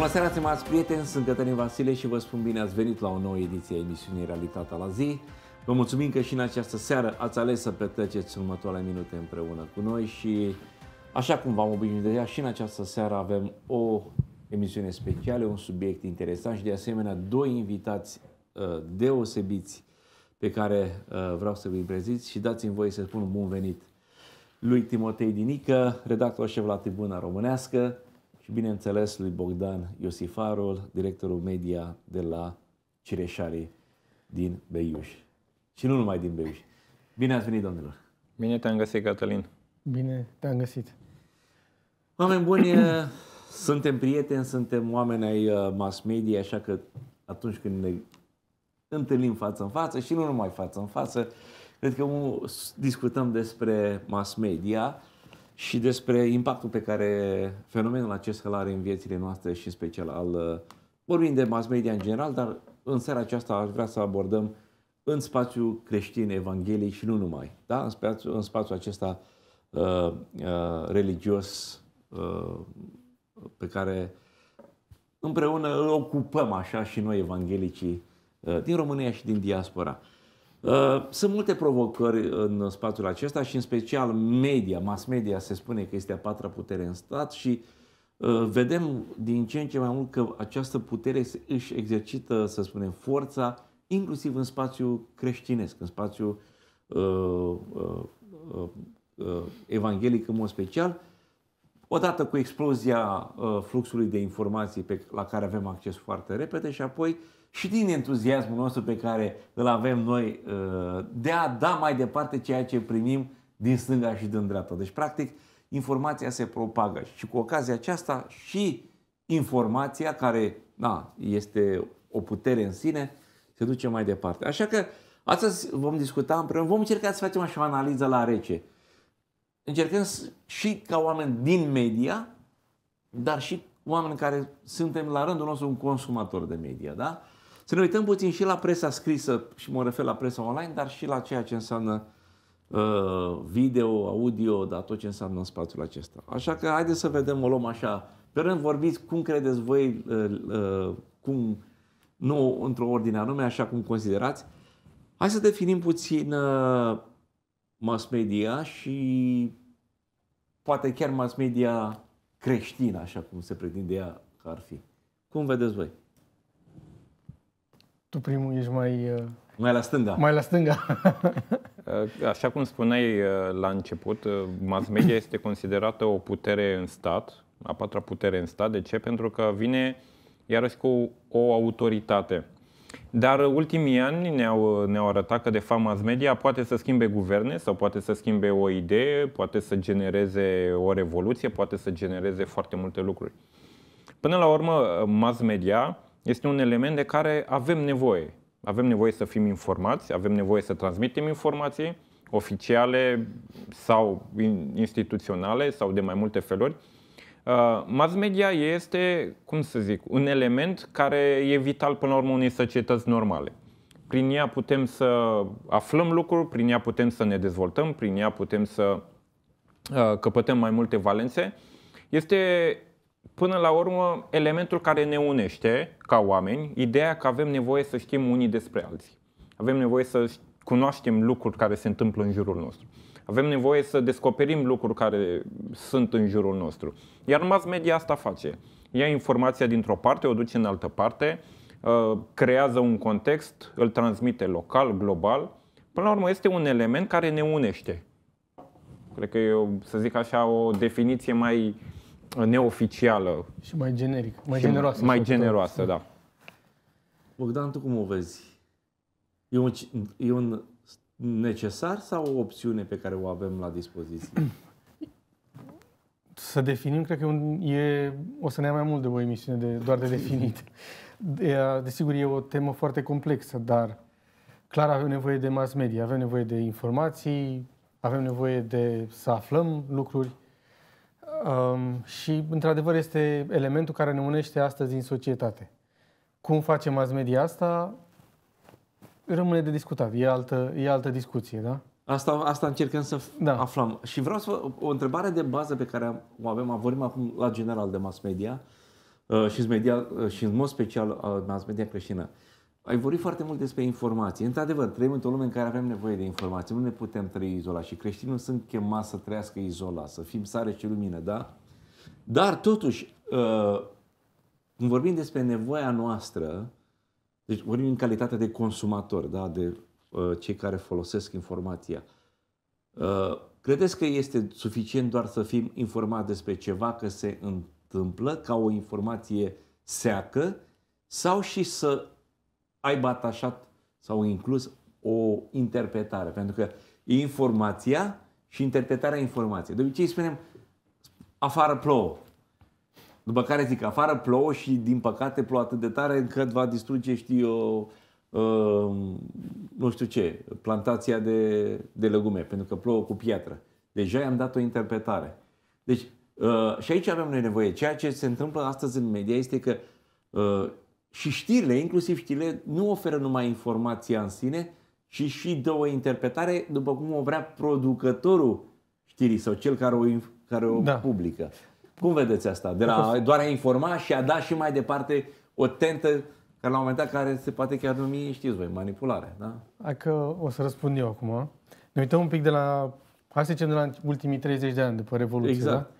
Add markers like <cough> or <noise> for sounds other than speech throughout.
Bună seara, stimați prieteni, sunt Cătălin Vasile și vă spun bine ați venit la o nouă ediție a emisiunii Realitatea la zi. Vă mulțumim că și în această seară ați ales să petreceți următoarele minute împreună cu noi și așa cum v-am obișnuit deja, și în această seară avem o emisiune specială, un subiect interesant și de asemenea doi invitați uh, deosebiți pe care uh, vreau să vi prezint și dați-mi voie să spun bun venit lui Timotei Dinică, redactor șef la Tribuna Românească, și bineînțeles lui Bogdan Iosifarul, directorul media de la Cireșarii din Beiuș. Și nu numai din Beiuș. Bine ați venit, domnilor! Bine te-am găsit, Cătălin! Bine te-am găsit! Oameni buni, eh, suntem prieteni, suntem oameni ai eh, mass media, așa că atunci când ne întâlnim față în față și nu numai față în față, cred că discutăm despre mass media și despre impactul pe care fenomenul acesta îl are în viețile noastre și în special al... Uh, vorbim de mass media în general, dar în seara aceasta aș vrea să abordăm în spațiul creștin, evanghelic și nu numai. Da? În, spațiul, în spațiul acesta uh, uh, religios uh, pe care împreună îl ocupăm așa și noi evanghelicii uh, din România și din diaspora. Uh, sunt multe provocări în spațiul acesta și în special media, mass media se spune că este a patra putere în stat și uh, vedem din ce în ce mai mult că această putere își exercită, să spunem, forța inclusiv în spațiul creștinesc, în spațiul uh, uh, uh, uh evanghelic în mod special odată cu explozia uh, fluxului de informații pe, la care avem acces foarte repede și apoi și din entuziasmul nostru pe care îl avem noi uh, de a da mai departe ceea ce primim din stânga și din dreapta. Deci, practic, informația se propagă și cu ocazia aceasta și informația care na, este o putere în sine se duce mai departe. Așa că astăzi vom discuta împreună, vom încerca să facem așa o analiză la rece încercăm și ca oameni din media, dar și oameni care suntem la rândul nostru un consumator de media, da? Să ne uităm puțin și la presa scrisă, și mă refer la presa online, dar și la ceea ce înseamnă uh, video, audio, dar tot ce înseamnă în spațiul acesta. Așa că haideți să vedem, o luăm așa. Pe rând vorbiți cum credeți voi, uh, uh, cum, nu într-o ordine anume, așa cum considerați. Hai să definim puțin uh, mass media și poate chiar mass media creștină, așa cum se pretinde ea că ar fi. Cum vedeți voi? Tu primul ești mai... Uh, mai la stânga. Mai la stânga. <laughs> Așa cum spuneai uh, la început, uh, mass media este considerată o putere în stat, a patra putere în stat. De ce? Pentru că vine iarăși cu o autoritate. Dar uh, ultimii ani ne-au, uh, ne-au arătat că, de fapt, mass media poate să schimbe guverne sau poate să schimbe o idee, poate să genereze o revoluție, poate să genereze foarte multe lucruri. Până la urmă, uh, mass media este un element de care avem nevoie. Avem nevoie să fim informați, avem nevoie să transmitem informații oficiale sau instituționale sau de mai multe feluri Uh, mass media este, cum să zic, un element care e vital până la urmă unei societăți normale. Prin ea putem să aflăm lucruri, prin ea putem să ne dezvoltăm, prin ea putem să uh, căpătăm mai multe valențe. Este până la urmă elementul care ne unește ca oameni, ideea că avem nevoie să știm unii despre alții. Avem nevoie să cunoaștem lucruri care se întâmplă în jurul nostru. Avem nevoie să descoperim lucruri care sunt în jurul nostru. Iar mass media asta face. Ia informația dintr-o parte, o duce în altă parte, uh, creează un context, îl transmite local, global. Până la urmă este un element care ne unește. Cred că e, să zic așa, o definiție mai neoficială. Și mai generic, mai și generoasă. Mai generoasă, da. Bogdan, tu cum o vezi? E un, e un necesar sau o opțiune pe care o avem la dispoziție? Să definim, cred că un, e, o să ne ia mai mult de o emisiune de, doar de definit. Desigur, e o temă foarte complexă, dar clar avem nevoie de mass media, avem nevoie de informații, avem nevoie de să aflăm lucruri um, și, într-adevăr, este elementul care ne unește astăzi în societate. Cum face mass media asta? rămâne de discutat. E altă, e altă discuție, da? Asta, asta încercăm să da. aflăm. Și vreau să vă, o întrebare de bază pe care o avem, vorbim acum la general de mass media uh, și, media, uh, și în mod special uh, mass media creștină. Ai vorbit foarte mult despre informații. Într-adevăr, trăim într-o lume în care avem nevoie de informații. Nu ne putem trăi izolat și creștinii nu sunt chemați să trăiască izolat, să fim sare și lumină, da? Dar, totuși, când vorbim despre nevoia noastră deci vorbim în calitate de consumator, da? de uh, cei care folosesc informația. Uh, credeți că este suficient doar să fim informați despre ceva că se întâmplă ca o informație seacă sau și să aibă atașat sau inclus o interpretare? Pentru că informația și interpretarea informației. De obicei spunem afară plouă. După care zic, afară plouă și din păcate plouă atât de tare încât va distruge, știu eu, uh, nu știu ce, plantația de, de legume, pentru că plouă cu piatră. Deja i-am dat o interpretare. Deci, uh, și aici avem noi nevoie. Ceea ce se întâmplă astăzi în media este că uh, și știrile, inclusiv știrile, nu oferă numai informația în sine, ci și dă o interpretare după cum o vrea producătorul știrii sau cel care o, care o da. publică. Cum vedeți asta? De la doar a informa și a da și mai departe o tentă care la un moment dat care se poate chiar numi, știți voi, manipulare. Da? Hai că o să răspund eu acum. Ne uităm un pic de la, hai să zicem, de la ultimii 30 de ani după Revoluție. Da? Exact.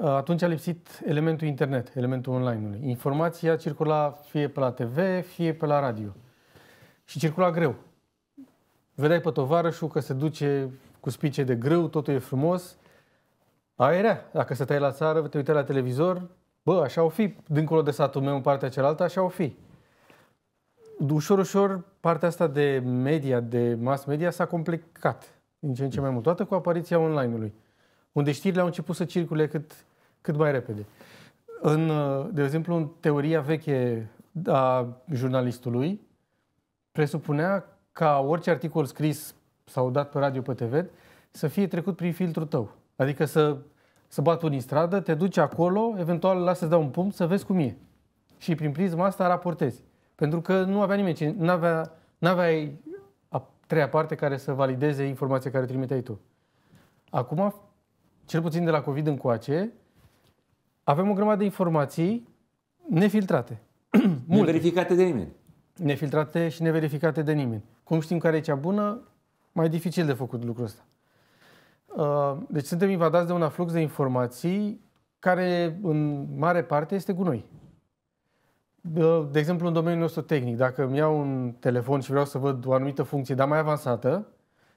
Da? Atunci a lipsit elementul internet, elementul online-ului. Informația circula fie pe la TV, fie pe la radio. Și circula greu. Vedeai pe tovarășul că se duce cu spice de greu, totul e frumos, aerea. Dacă stăteai la țară, te uite la televizor, bă, așa o fi, dincolo de satul meu, în partea cealaltă, așa o fi. Ușor, ușor, partea asta de media, de mass media, s-a complicat din ce în ce mai mult, toată cu apariția online-ului, unde știrile au început să circule cât, cât mai repede. În, de exemplu, în teoria veche a jurnalistului, presupunea ca orice articol scris sau dat pe radio, pe TV, să fie trecut prin filtrul tău. Adică să, să bat unii în stradă, te duci acolo, eventual lasă să dau un pumn, să vezi cum e. Și prin prisma asta raportezi. Pentru că nu avea nimeni, nu avea, avea a treia parte care să valideze informația care trimiteai tu. Acum, cel puțin de la COVID încoace, avem o grămadă de informații nefiltrate. <clears throat> Neverificate de nimeni. Nefiltrate și neverificate de nimeni. Cum știm care e cea bună? Mai dificil de făcut lucrul ăsta. Uh, deci suntem invadați de un aflux de informații care în mare parte este gunoi. Uh, de exemplu, în domeniul nostru tehnic, dacă îmi iau un telefon și vreau să văd o anumită funcție, dar mai avansată,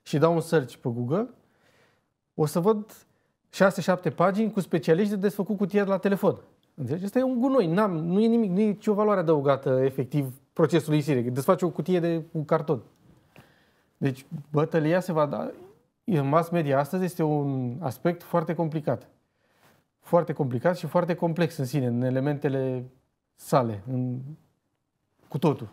și dau un search pe Google, o să văd 6-7 pagini cu specialiști de desfăcut cutia de la telefon. Înțelegi? Asta e un gunoi, N-am, nu e nimic, nu e nicio valoare adăugată efectiv procesului siric. Desface o cutie de un carton. Deci bătălia se va da, în mass media astăzi este un aspect foarte complicat. Foarte complicat și foarte complex în sine, în elementele sale, în... cu totul.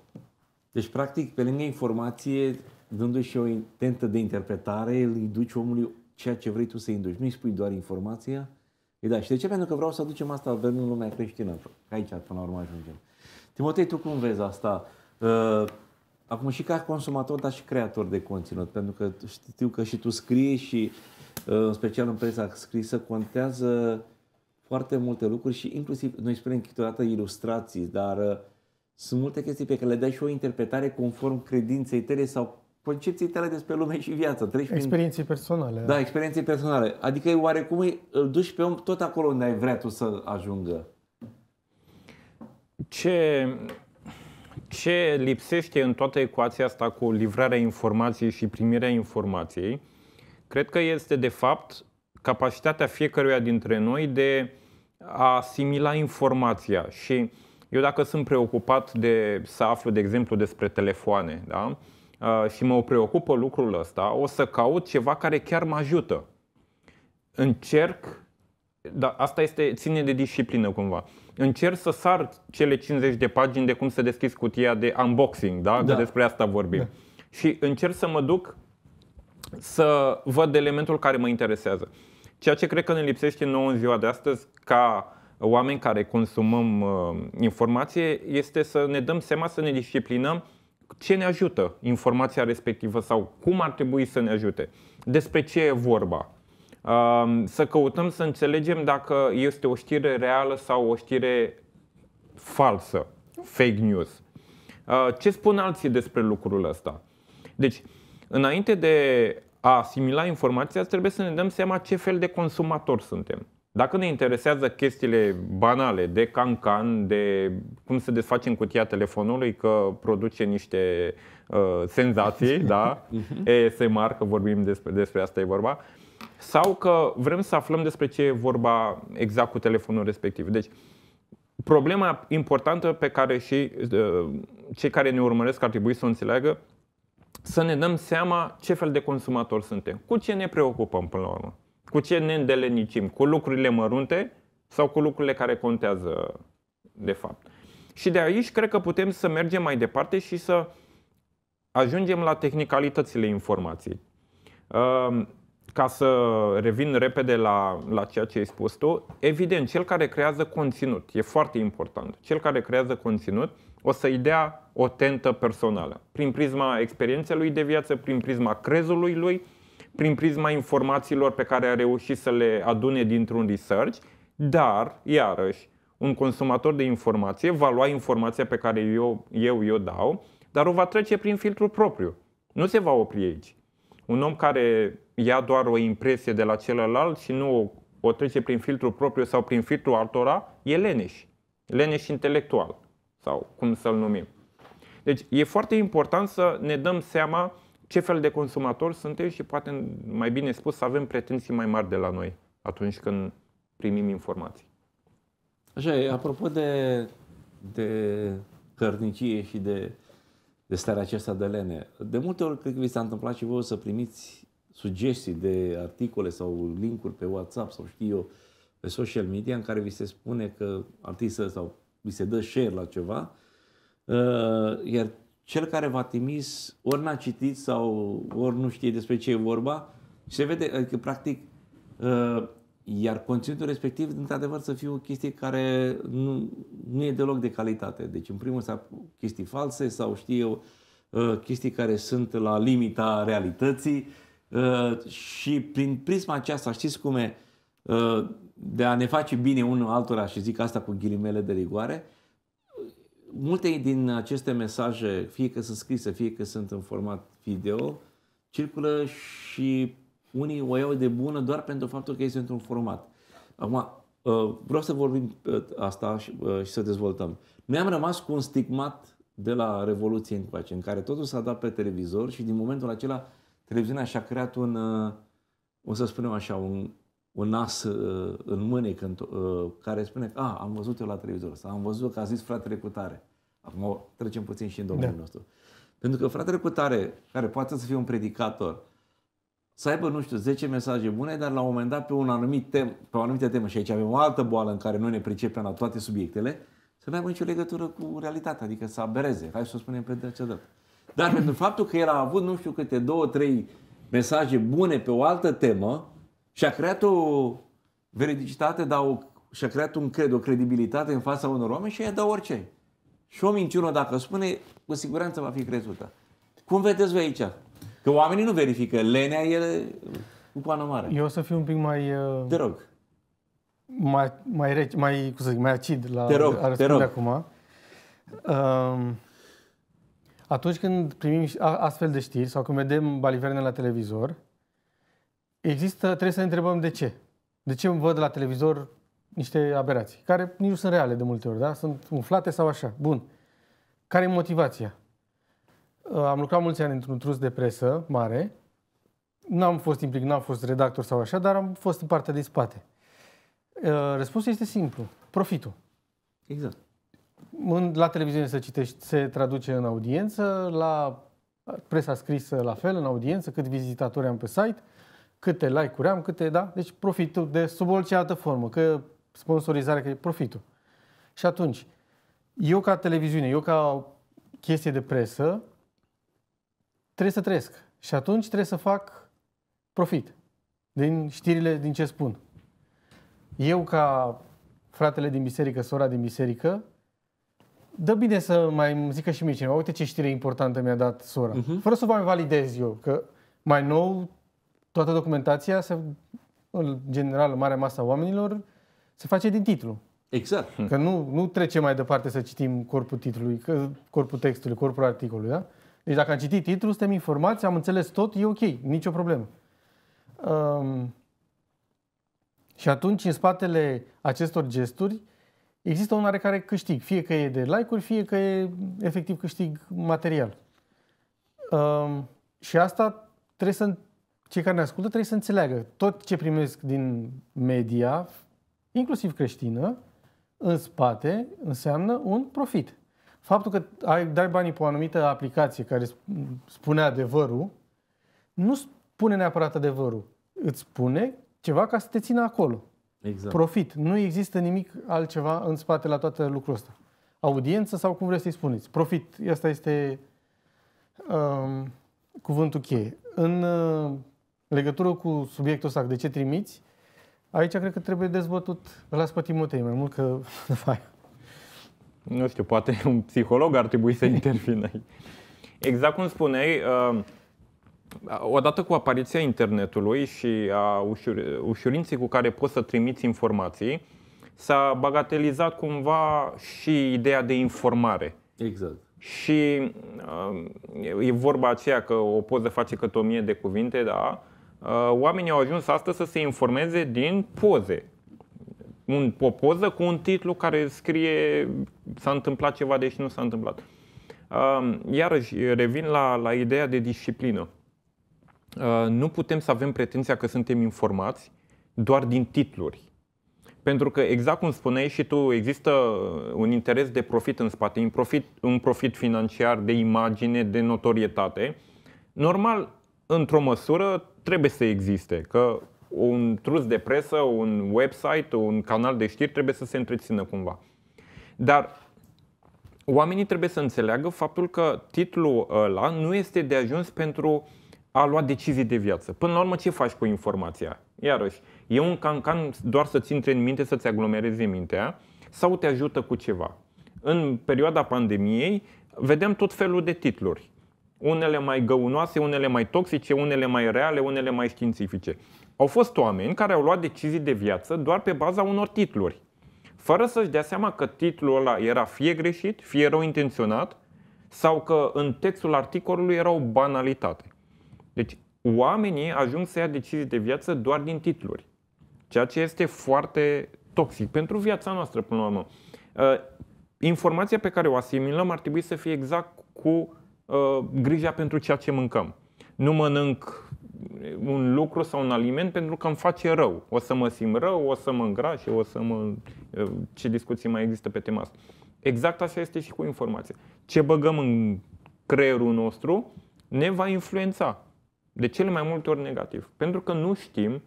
Deci, practic, pe lângă informație, dându-i și o intentă de interpretare, îi duci omului ceea ce vrei tu să-i induci. Nu-i spui doar informația, E da. Și de ce? Pentru că vreau să aducem asta în lumea creștină. Aici, până la urmă, ajungem. Timotei, tu cum vezi asta? Uh, Acum și ca consumator, dar și creator de conținut, pentru că știu că și tu scrii și uh, în special în presa scrisă contează foarte multe lucruri și inclusiv, noi spunem câteodată ilustrații, dar uh, sunt multe chestii pe care le dai și o interpretare conform credinței tale sau concepții tale despre lume și viață. Treci experienții prin... personale. Da, da. experienții personale. Adică oarecum îl duci pe om tot acolo unde ai vrea tu să ajungă. Ce ce lipsește în toată ecuația asta cu livrarea informației și primirea informației, cred că este de fapt capacitatea fiecăruia dintre noi de a asimila informația. Și eu dacă sunt preocupat de să aflu, de exemplu, despre telefoane, da? Uh, și mă preocupă lucrul ăsta, o să caut ceva care chiar mă ajută. Încerc, dar asta este ține de disciplină cumva încerc să sar cele 50 de pagini de cum să deschizi cutia de unboxing, da? da. despre asta vorbim. Da. Și încerc să mă duc să văd elementul care mă interesează. Ceea ce cred că ne lipsește nouă în ziua de astăzi, ca oameni care consumăm uh, informație, este să ne dăm seama, să ne disciplinăm ce ne ajută informația respectivă sau cum ar trebui să ne ajute, despre ce e vorba să căutăm să înțelegem dacă este o știre reală sau o știre falsă, fake news. Ce spun alții despre lucrul ăsta? Deci, înainte de a asimila informația, trebuie să ne dăm seama ce fel de consumator suntem. Dacă ne interesează chestiile banale, de cancan, de cum se desface în cutia telefonului, că produce niște uh, senzații, <laughs> da? Mhm. ESMR, că vorbim despre, despre asta e vorba, sau că vrem să aflăm despre ce e vorba exact cu telefonul respectiv. Deci, problema importantă pe care și ă, cei care ne urmăresc ar trebui să o înțeleagă, să ne dăm seama ce fel de consumator suntem, cu ce ne preocupăm până la urmă, cu ce ne îndelenicim, cu lucrurile mărunte sau cu lucrurile care contează de fapt. Și de aici cred că putem să mergem mai departe și să ajungem la tehnicalitățile informației ca să revin repede la, la ceea ce ai spus tu, evident, cel care creează conținut, e foarte important, cel care creează conținut o să-i dea o tentă personală, prin prisma experienței lui de viață, prin prisma crezului lui, prin prisma informațiilor pe care a reușit să le adune dintr-un research, dar, iarăși, un consumator de informație va lua informația pe care eu, eu, eu dau, dar o va trece prin filtrul propriu. Nu se va opri aici un om care ia doar o impresie de la celălalt și nu o, o trece prin filtrul propriu sau prin filtrul altora, e leneș. Leneș intelectual sau cum să-l numim. Deci e foarte important să ne dăm seama ce fel de consumatori suntem și poate mai bine spus să avem pretenții mai mari de la noi atunci când primim informații. Așa e, apropo de, de cărnicie și de de starea aceasta de lene. De multe ori cred că vi s-a întâmplat și voi să primiți sugestii de articole sau linkuri pe WhatsApp sau știu eu, pe social media în care vi se spune că artistă sau vi se dă share la ceva, uh, iar cel care v-a trimis ori n-a citit sau ori nu știe despre ce e vorba, se vede că adică, practic uh, iar conținutul respectiv, într-adevăr, să fie o chestie care nu, nu e deloc de calitate. Deci, în primul rând, chestii false sau, știu eu, ă, chestii care sunt la limita realității ă, și prin prisma aceasta, știți cum e, ă, de a ne face bine unul altora și zic asta cu ghilimele de rigoare, multe din aceste mesaje, fie că sunt scrise, fie că sunt în format video, circulă și unii o iau de bună doar pentru faptul că este într-un format. Acum, uh, vreau să vorbim uh, asta și, uh, și să dezvoltăm. mi am rămas cu un stigmat de la Revoluție încoace, în care totul s-a dat pe televizor și din momentul acela televiziunea și-a creat un, o să spunem așa, un, un nas în mâne când, care spune că ah, am văzut eu la televizor sau am văzut că a zis fratele cu tare. Acum trecem puțin și în domeniul da. nostru. Pentru că fratele cu tare, care poate să fie un predicator, să aibă, nu știu, 10 mesaje bune, dar la un moment dat pe, un anumit tem, pe o anumită temă, și aici avem o altă boală în care noi ne pricepem la toate subiectele, să nu aibă nicio legătură cu realitatea, adică să abereze, hai să o spunem pe de dată. Dar pentru faptul că el a avut nu știu câte două, trei mesaje bune pe o altă temă și a creat o veridicitate, dar o, și a creat un cred, o credibilitate în fața unor oameni și a dă orice. Și o minciună, dacă spune, cu siguranță va fi crezută. Cum vedeți voi aici? Că oamenii nu verifică. Lenea e cu pană mare. Eu o să fiu un pic mai... Uh... Te rog. Mai, mai rece, mai, cum să zic, mai acid la te rog, a te rog. acum. Uh, atunci când primim astfel de știri sau când vedem baliverne la televizor, există, trebuie să ne întrebăm de ce. De ce îmi văd la televizor niște aberații, care nici nu sunt reale de multe ori, da? Sunt umflate sau așa. Bun. Care e motivația? Uh, am lucrat mulți ani într-un trus de presă mare. N-am fost implicat, n-am fost redactor sau așa, dar am fost în partea de spate. Uh, răspunsul este simplu. Profitul. Exact. La televiziune se citește, se traduce în audiență, la uh, presa scrisă la fel, în audiență, cât vizitatori am pe site, câte like-uri am, câte, da? Deci profitul de sub orice altă formă, că sponsorizarea, că e profitul. Și atunci, eu ca televiziune, eu ca chestie de presă, trebuie să trăiesc. Și atunci trebuie să fac profit din știrile din ce spun. Eu ca fratele din biserică, sora din biserică, dă bine să mai zică și mie cineva, uite ce știre importantă mi-a dat sora. Uh-huh. Fără să o mai validez eu, că mai nou toată documentația, se, în general, marea masă a oamenilor, se face din titlu. Exact. Că nu, nu trece mai departe să citim corpul titlului, că, corpul textului, corpul articolului, da? Deci dacă am citit titlul, suntem informați, am înțeles tot, e ok, nicio problemă. Um, și atunci, în spatele acestor gesturi, există un care câștig, fie că e de like-uri, fie că e efectiv câștig material. Um, și asta trebuie să, cei care ne ascultă trebuie să înțeleagă. Tot ce primesc din media, inclusiv creștină, în spate înseamnă un profit faptul că ai, dai banii pe o anumită aplicație care spune adevărul, nu spune neapărat adevărul. Îți spune ceva ca să te țină acolo. Exact. Profit. Nu există nimic altceva în spate la toată lucrul ăsta. Audiență sau cum vreți să-i spuneți. Profit. Asta este um, cuvântul cheie. În uh, legătură cu subiectul ăsta, de ce trimiți, aici cred că trebuie dezbătut, las pe Timotei mai mult că... <laughs> nu știu, poate <laughs> un psiholog ar trebui să <laughs> intervină. Exact cum spuneai, um, odată cu apariția internetului și a ușurinței cu care poți să trimiți informații, s-a bagatelizat cumva și ideea de informare. Exact. Și um, e vorba aceea că o poză face cât o mie de cuvinte, da? Uh, oamenii au ajuns astăzi să se informeze din poze un, o poză cu un titlu care scrie s-a întâmplat ceva, deși nu s-a întâmplat. Um, iarăși, revin la, la ideea de disciplină. Uh, nu putem să avem pretenția că suntem informați doar din titluri. Pentru că, exact cum spuneai și tu, există un interes de profit în spate, un profit, un profit financiar, de imagine, de notorietate. Normal, într-o măsură, trebuie să existe, că un trus de presă, un website, un canal de știri trebuie să se întrețină cumva. Dar oamenii trebuie să înțeleagă faptul că titlul ăla nu este de ajuns pentru a lua decizii de viață. Până la urmă, ce faci cu informația? Iarăși, e un cancan doar să-ți intre în minte, să-ți aglomerezi mintea sau te ajută cu ceva. În perioada pandemiei, vedem tot felul de titluri. Unele mai găunoase, unele mai toxice, unele mai reale, unele mai științifice. Au fost oameni care au luat decizii de viață doar pe baza unor titluri, fără să-și dea seama că titlul ăla era fie greșit, fie rău intenționat, sau că în textul articolului era o banalitate. Deci, oamenii ajung să ia decizii de viață doar din titluri, ceea ce este foarte toxic pentru viața noastră, până la urmă. Uh, informația pe care o asimilăm ar trebui să fie exact cu uh, grija pentru ceea ce mâncăm. Nu mănânc un lucru sau un aliment pentru că îmi face rău. O să mă simt rău, o să mă îngraș, o să mă... Ce discuții mai există pe tema asta? Exact așa este și cu informația. Ce băgăm în creierul nostru ne va influența. De cele mai multe ori negativ. Pentru că nu știm,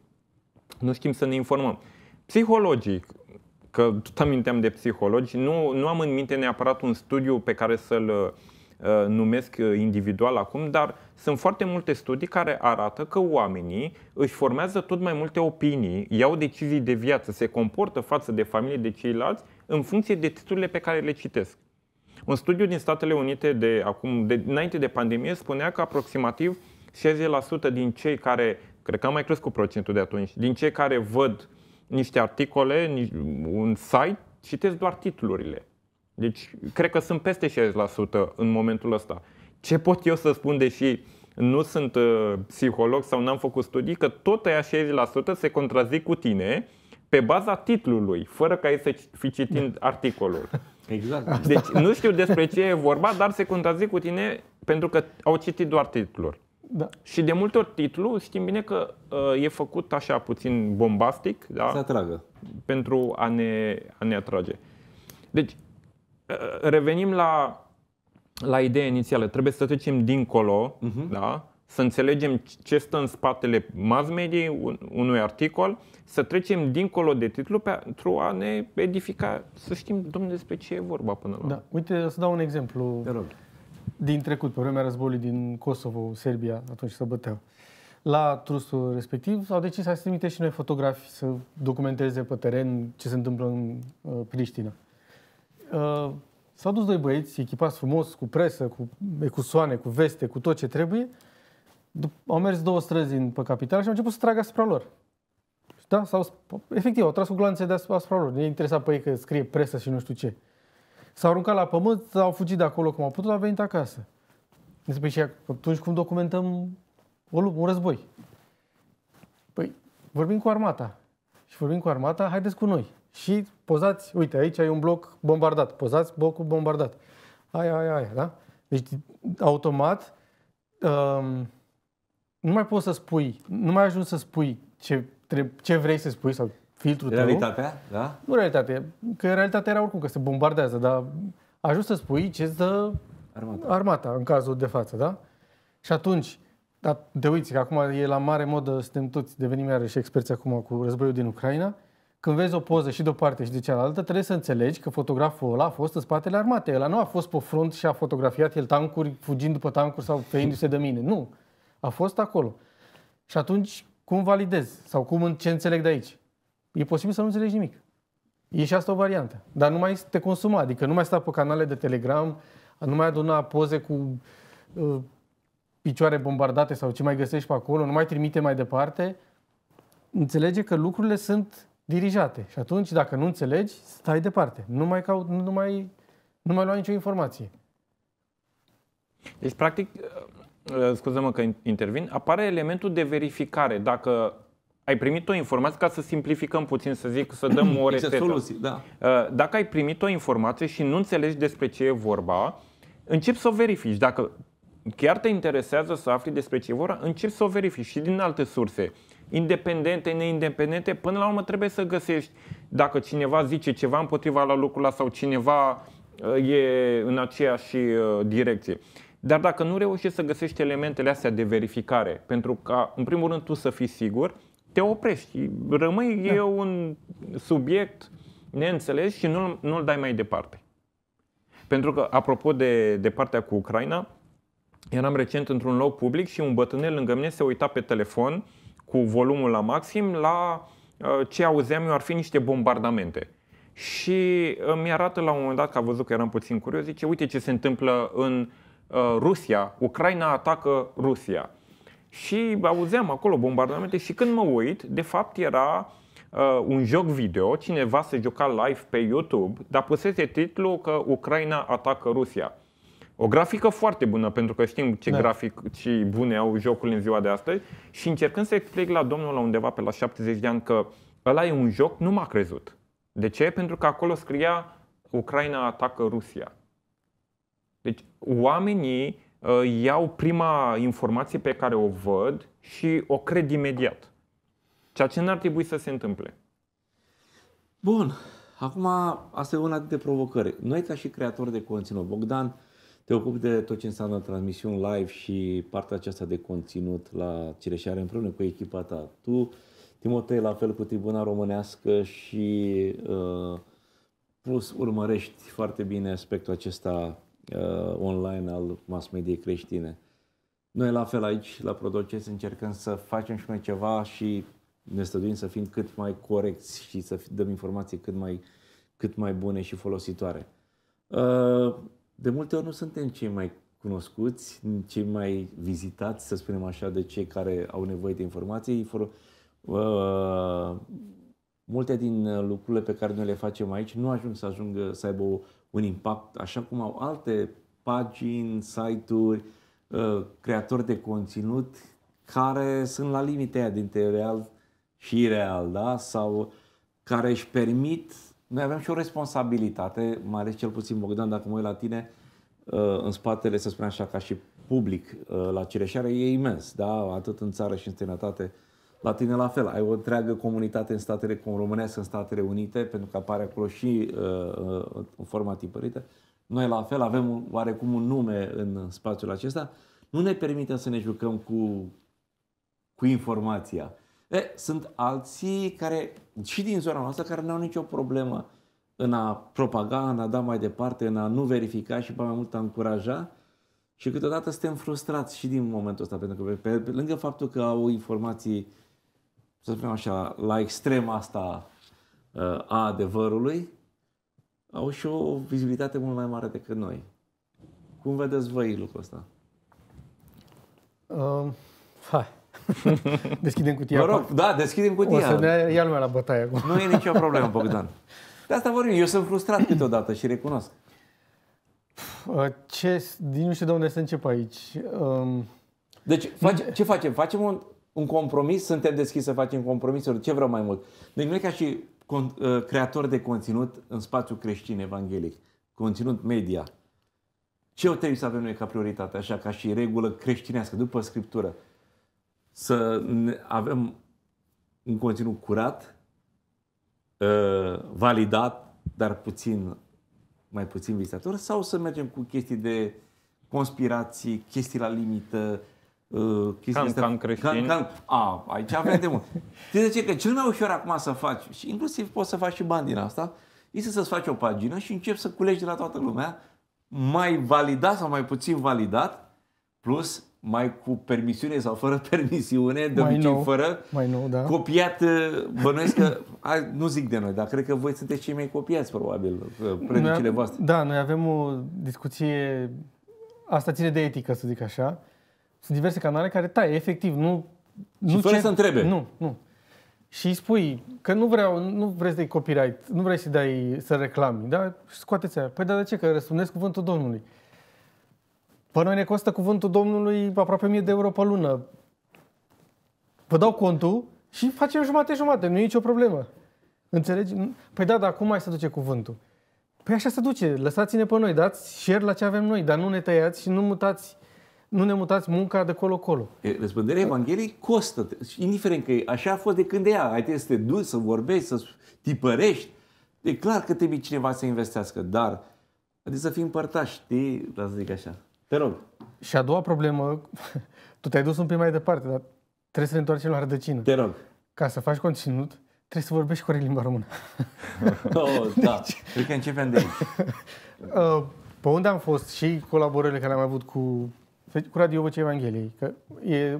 nu știm să ne informăm. Psihologic, că tot aminteam de psihologi, nu, nu am în minte neapărat un studiu pe care să-l Uh, numesc uh, individual acum, dar sunt foarte multe studii care arată că oamenii își formează tot mai multe opinii, iau decizii de viață, se comportă față de familie de ceilalți în funcție de titlurile pe care le citesc. Un studiu din Statele Unite de acum, de, înainte de pandemie, spunea că aproximativ 60% din cei care, cred că am mai crescut procentul de atunci, din cei care văd niște articole, un site, citesc doar titlurile. Deci, cred că sunt peste 60% în momentul ăsta. Ce pot eu să spun, deși nu sunt uh, psiholog sau n-am făcut studii, că tot aia 60% se contrazic cu tine pe baza titlului, fără ca ei să fi citind da. articolul. Exact. Deci nu știu despre ce e vorba, dar se contrazic cu tine pentru că au citit doar titlul. Da. Și de multe ori titlul, știm bine că uh, e făcut așa puțin bombastic, da? Să atragă. Pentru a ne, a ne atrage. Deci, revenim la, la ideea inițială. Trebuie să trecem dincolo, uh-huh. da? să înțelegem ce stă în spatele mass mediei unui articol, să trecem dincolo de titlu pentru a ne edifica, să știm, domnule, despre ce e vorba până la da. Uite, să dau un exemplu. Te rog. Din trecut, pe vremea războiului din Kosovo, Serbia, atunci se băteau. La trusul respectiv au decis să trimite și noi fotografii să documenteze pe teren ce se întâmplă în uh, Priștina. Uh, Uh, s-au dus doi băieți echipați frumos, cu presă, cu ecusoane, cu veste, cu tot ce trebuie. au mers două străzi în, pe capital și au început să tragă asupra lor. Da? Sau, efectiv, au tras cu glanțe de asupra lor. Ne interesa pe ei că scrie presă și nu știu ce. S-au aruncat la pământ, au fugit de acolo cum au putut, au venit acasă. Zice, și atunci cum documentăm o, un război? Păi, vorbim cu armata. Și vorbim cu armata, haideți cu noi și pozați, uite, aici e un bloc bombardat, pozați blocul bombardat. Aia, aia, aia, da? Deci, automat, um, nu mai poți să spui, nu mai ajungi să spui ce, ce vrei să spui sau filtrul Realitatea, tău. da? Nu realitatea, că realitatea era oricum că se bombardează, dar ajungi să spui ce îți dă armata. armata în cazul de față, da? Și atunci, dar te uiți că acum e la mare modă, suntem toți, devenim iarăși experți acum cu războiul din Ucraina, când vezi o poză și de o parte și de cealaltă, trebuie să înțelegi că fotograful ăla a fost în spatele armatei. El nu a fost pe front și a fotografiat el tancuri, fugind după tancuri sau feindu-se de mine. Nu. A fost acolo. Și atunci, cum validez? Sau cum, ce înțeleg de aici? E posibil să nu înțelegi nimic. E și asta o variantă. Dar nu mai te consuma, adică nu mai sta pe canale de Telegram, nu mai aduna poze cu uh, picioare bombardate sau ce mai găsești pe acolo, nu mai trimite mai departe. Înțelege că lucrurile sunt dirijate. Și atunci, dacă nu înțelegi, stai departe. Nu mai, caut, nu mai, nu mai lua nicio informație. Deci, practic, eh, eh, scuze mă că intervin, apare elementul de verificare. Dacă ai primit o informație, ca să simplificăm puțin, să zic, să dăm o <coughs> rețetă. Soluții, da. Eh, dacă ai primit o informație și nu înțelegi despre ce e vorba, încep să o verifici. Dacă chiar te interesează să afli despre ce e vorba, încep să o verifici și din alte surse independente, neindependente, până la urmă trebuie să găsești dacă cineva zice ceva împotriva la lucrul ăla sau cineva uh, e în aceeași uh, direcție. Dar dacă nu reușești să găsești elementele astea de verificare, pentru ca, în primul rând, tu să fii sigur, te oprești. Rămâi da. eu un subiect neînțeles și nu-l, nu-l dai mai departe. Pentru că, apropo de, de partea cu Ucraina, eram recent într-un loc public și un bătrânel lângă mine se uita pe telefon uh, cu volumul la maxim la uh, ce auzeam eu ar fi niște bombardamente. Și uh, mi arată la un moment dat că a văzut că eram puțin curios, zice, uite ce se întâmplă în uh, Rusia, Ucraina atacă Rusia. Și auzeam acolo bombardamente și când mă uit, de fapt era uh, un joc video, cineva se juca live pe YouTube, dar pusese titlul că Ucraina atacă Rusia. O grafică foarte bună, pentru că știm ce da. și bune au jocurile în ziua de astăzi și încercând să explic la domnul la undeva pe la 70 de ani că ăla e un joc, nu m-a crezut. De ce? Pentru că acolo scria Ucraina atacă Rusia. Deci oamenii uh, iau prima informație pe care o văd și o cred imediat. Ceea ce n-ar trebui să se întâmple. Bun. Acum, asta e una dintre provocări. Noi, ca și creatori de conținut, Bogdan, uh, te ocupi de tot ce înseamnă transmisiuni live și partea aceasta de conținut la Cireșare împreună cu echipa ta. Tu, Timotei, la fel cu Tribuna Românească și uh, plus urmărești foarte bine aspectul acesta uh, online al mass mediei creștine. Noi la fel aici, la Prodoces, încercăm să facem și noi ceva și ne străduim să fim cât mai corecți și să dăm informații cât mai, cât mai bune și folositoare. Uh, de multe ori nu suntem cei mai cunoscuți, cei mai vizitați, să spunem așa, de cei care au nevoie de informații. Uh, multe din lucrurile pe care noi le facem aici nu ajung să ajungă să aibă un impact așa cum au alte pagini, site-uri, uh, creatori de conținut care sunt la limite dintre real și real, da? Sau care își permit noi avem și o responsabilitate, mai ales cel puțin Bogdan, dacă mă uit la tine, uh, în spatele, să spunem așa, ca și public uh, la Cireșare, e imens, da? atât în țară și în străinătate. La tine la fel, ai o întreagă comunitate în statele cum românesc, în Statele Unite, pentru că apare acolo și uh, uh în forma tipărită. Noi la fel avem oarecum un nume în spațiul acesta. Nu ne permitem să ne jucăm cu, cu informația. E, sunt alții care, și din zona noastră, care nu au nicio problemă în a propaga, în a da mai departe, în a nu verifica și mai mult a încuraja. Și câteodată suntem frustrați și din momentul ăsta, pentru că pe, pe lângă faptul că au informații, să spunem așa, la extrem asta uh, a adevărului, au și o vizibilitate mult mai mare decât noi. Cum vedeți voi lucrul ăsta? Um, hai. <laughs> Deschidem cutia. Vă rog, da, deschidem cutia. O să ne ia lumea la bătaie acum. Nu e nicio <laughs> problemă, Bogdan. De asta vorbim. Eu sunt frustrat câteodată și recunosc. Uh, ce, din nu știu de unde să încep aici. Um... Deci, face, ce facem? Facem un, un compromis? Suntem deschiși să facem compromisuri? Ce vreau mai mult? Deci noi ca și con, uh, creator de conținut în spațiu creștin evanghelic, conținut media, ce o trebuie să avem noi ca prioritate, așa, ca și regulă creștinească, după Scriptură? să avem un conținut curat, ă, validat, dar puțin mai puțin vizitator, sau să mergem cu chestii de conspirații, chestii la limită, ă, chestii de astea, can creștin. Can, can, a, aici avem de mult. de ce? Că cel mai ușor acum să faci, și inclusiv poți să faci și bani din asta, este să-ți faci o pagină și începi să culegi de la toată lumea, mai validat sau mai puțin validat, plus mai cu permisiune sau fără <laughs> permisiune, de mai nou, fără, mai nou, da. copiat, uh, bănuiesc că, <coughs> nu zic de noi, dar cred că voi sunteți cei mai copiați, probabil, uh, predicile voastre. Da, noi avem o discuție, asta ține de etică, să zic așa. Sunt diverse canale care taie, da, efectiv, nu... Și nu fără cer, să întrebe. Nu, nu. Și îi spui că nu, vreau, nu vrei să dai copyright, nu vrei să dai să reclami, da? Și scoateți aia. Păi da, de ce? Că răspundesc cuvântul Domnului. Pe noi ne costă cuvântul Domnului aproape 1000 de euro pe lună. Vă dau contul și facem jumate-jumate, nu e nicio problemă. Înțelegi? Păi da, dar acum mai se duce cuvântul. Păi așa se duce, lăsați-ne pe noi, dați share la ce avem noi, dar nu ne tăiați și nu mutați nu ne mutați munca de colo-colo. Răspânderea Evangheliei costă, indiferent că așa a fost de când ea. Ai trebuie să te duci, să vorbești, să tipărești. E clar că trebuie cineva să investească, dar adică să fim părtași, știi? Lasă să zic așa. Te rog. Și a doua problemă, <laughs> tu te-ai dus un pic mai departe, dar trebuie să ne întoarcem la rădăcină. Te rog. Ca să faci conținut, trebuie să vorbești corect limba română. <laughs> oh, da. Deci... Cred că începem de aici. <laughs> Uh, pe unde am fost și colaborările care am avut cu, cu Radio Vocea Evangheliei, că e,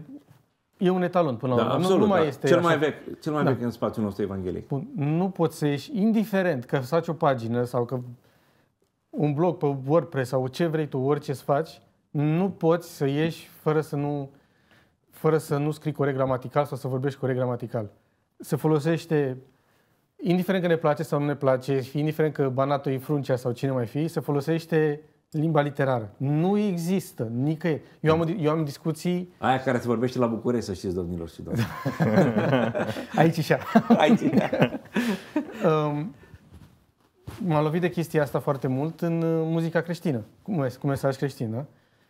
e un etalon până la da, Absolut, nu, nu da. este cel, așa. mai vechi, cel mai da. vechi în spațiul nostru evanghelic. Bun, nu poți să ieși, indiferent că faci o pagină sau că un blog pe WordPress sau ce vrei tu, orice să faci, nu poți să ieși fără să nu, fără să nu scrii corect gramatical sau să vorbești corect gramatical. Se folosește, indiferent că ne place sau nu ne place, indiferent că Banatul e Fruncea sau cine mai fi, se folosește limba literară. Nu există nicăieri. Eu am, eu am discuții... Aia care se vorbește la București, să știți, domnilor și domnilor. <laughs> Aici și Aici. <laughs> um, m-a lovit de chestia asta foarte mult în uh, muzica creștină, cu mesaj creștin, da?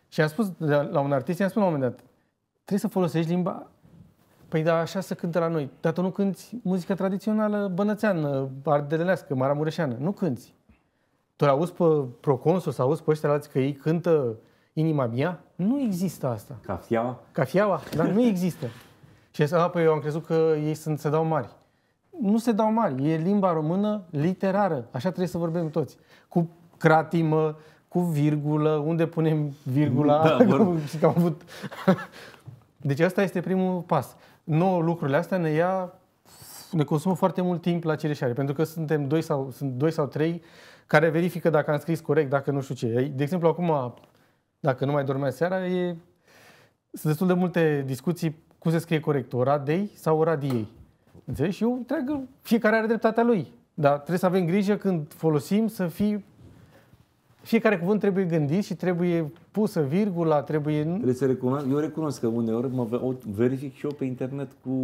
Și am spus la un artist, i-am spus la un moment dat, trebuie să folosești limba... Păi da, așa se cântă la noi. Dar tu nu cânti muzica tradițională bănățeană, ardelelească, maramureșeană. Nu cânti. Tu auzi pe proconsul sau auzi pe ăștia alții că ei cântă inima mea? Nu există asta. Cafiaua? Cafiaua, dar nu există. Și a, păi eu am crezut că ei sunt, se dau mari nu se dau mari. E limba română literară. Așa trebuie să vorbim toți. Cu cratimă, cu virgulă, unde punem virgula. Da, <laughs> am avut... <laughs> deci asta este primul pas. Nouă lucrurile astea ne ia ne consumă foarte mult timp la cireșare, pentru că suntem doi sau, sunt doi sau trei care verifică dacă am scris corect, dacă nu știu ce. De exemplu, acum, dacă nu mai dormea seara, e, sunt destul de multe discuții cum se scrie corect, Oradei sau Oradiei. Înțelegi? Și eu întreg, fiecare are dreptatea lui. Dar trebuie să avem grijă când folosim să fie Fiecare cuvânt trebuie gândit și trebuie pusă virgula, trebuie... Trebuie să recunosc. Eu recunosc că uneori mă verific și eu pe internet cu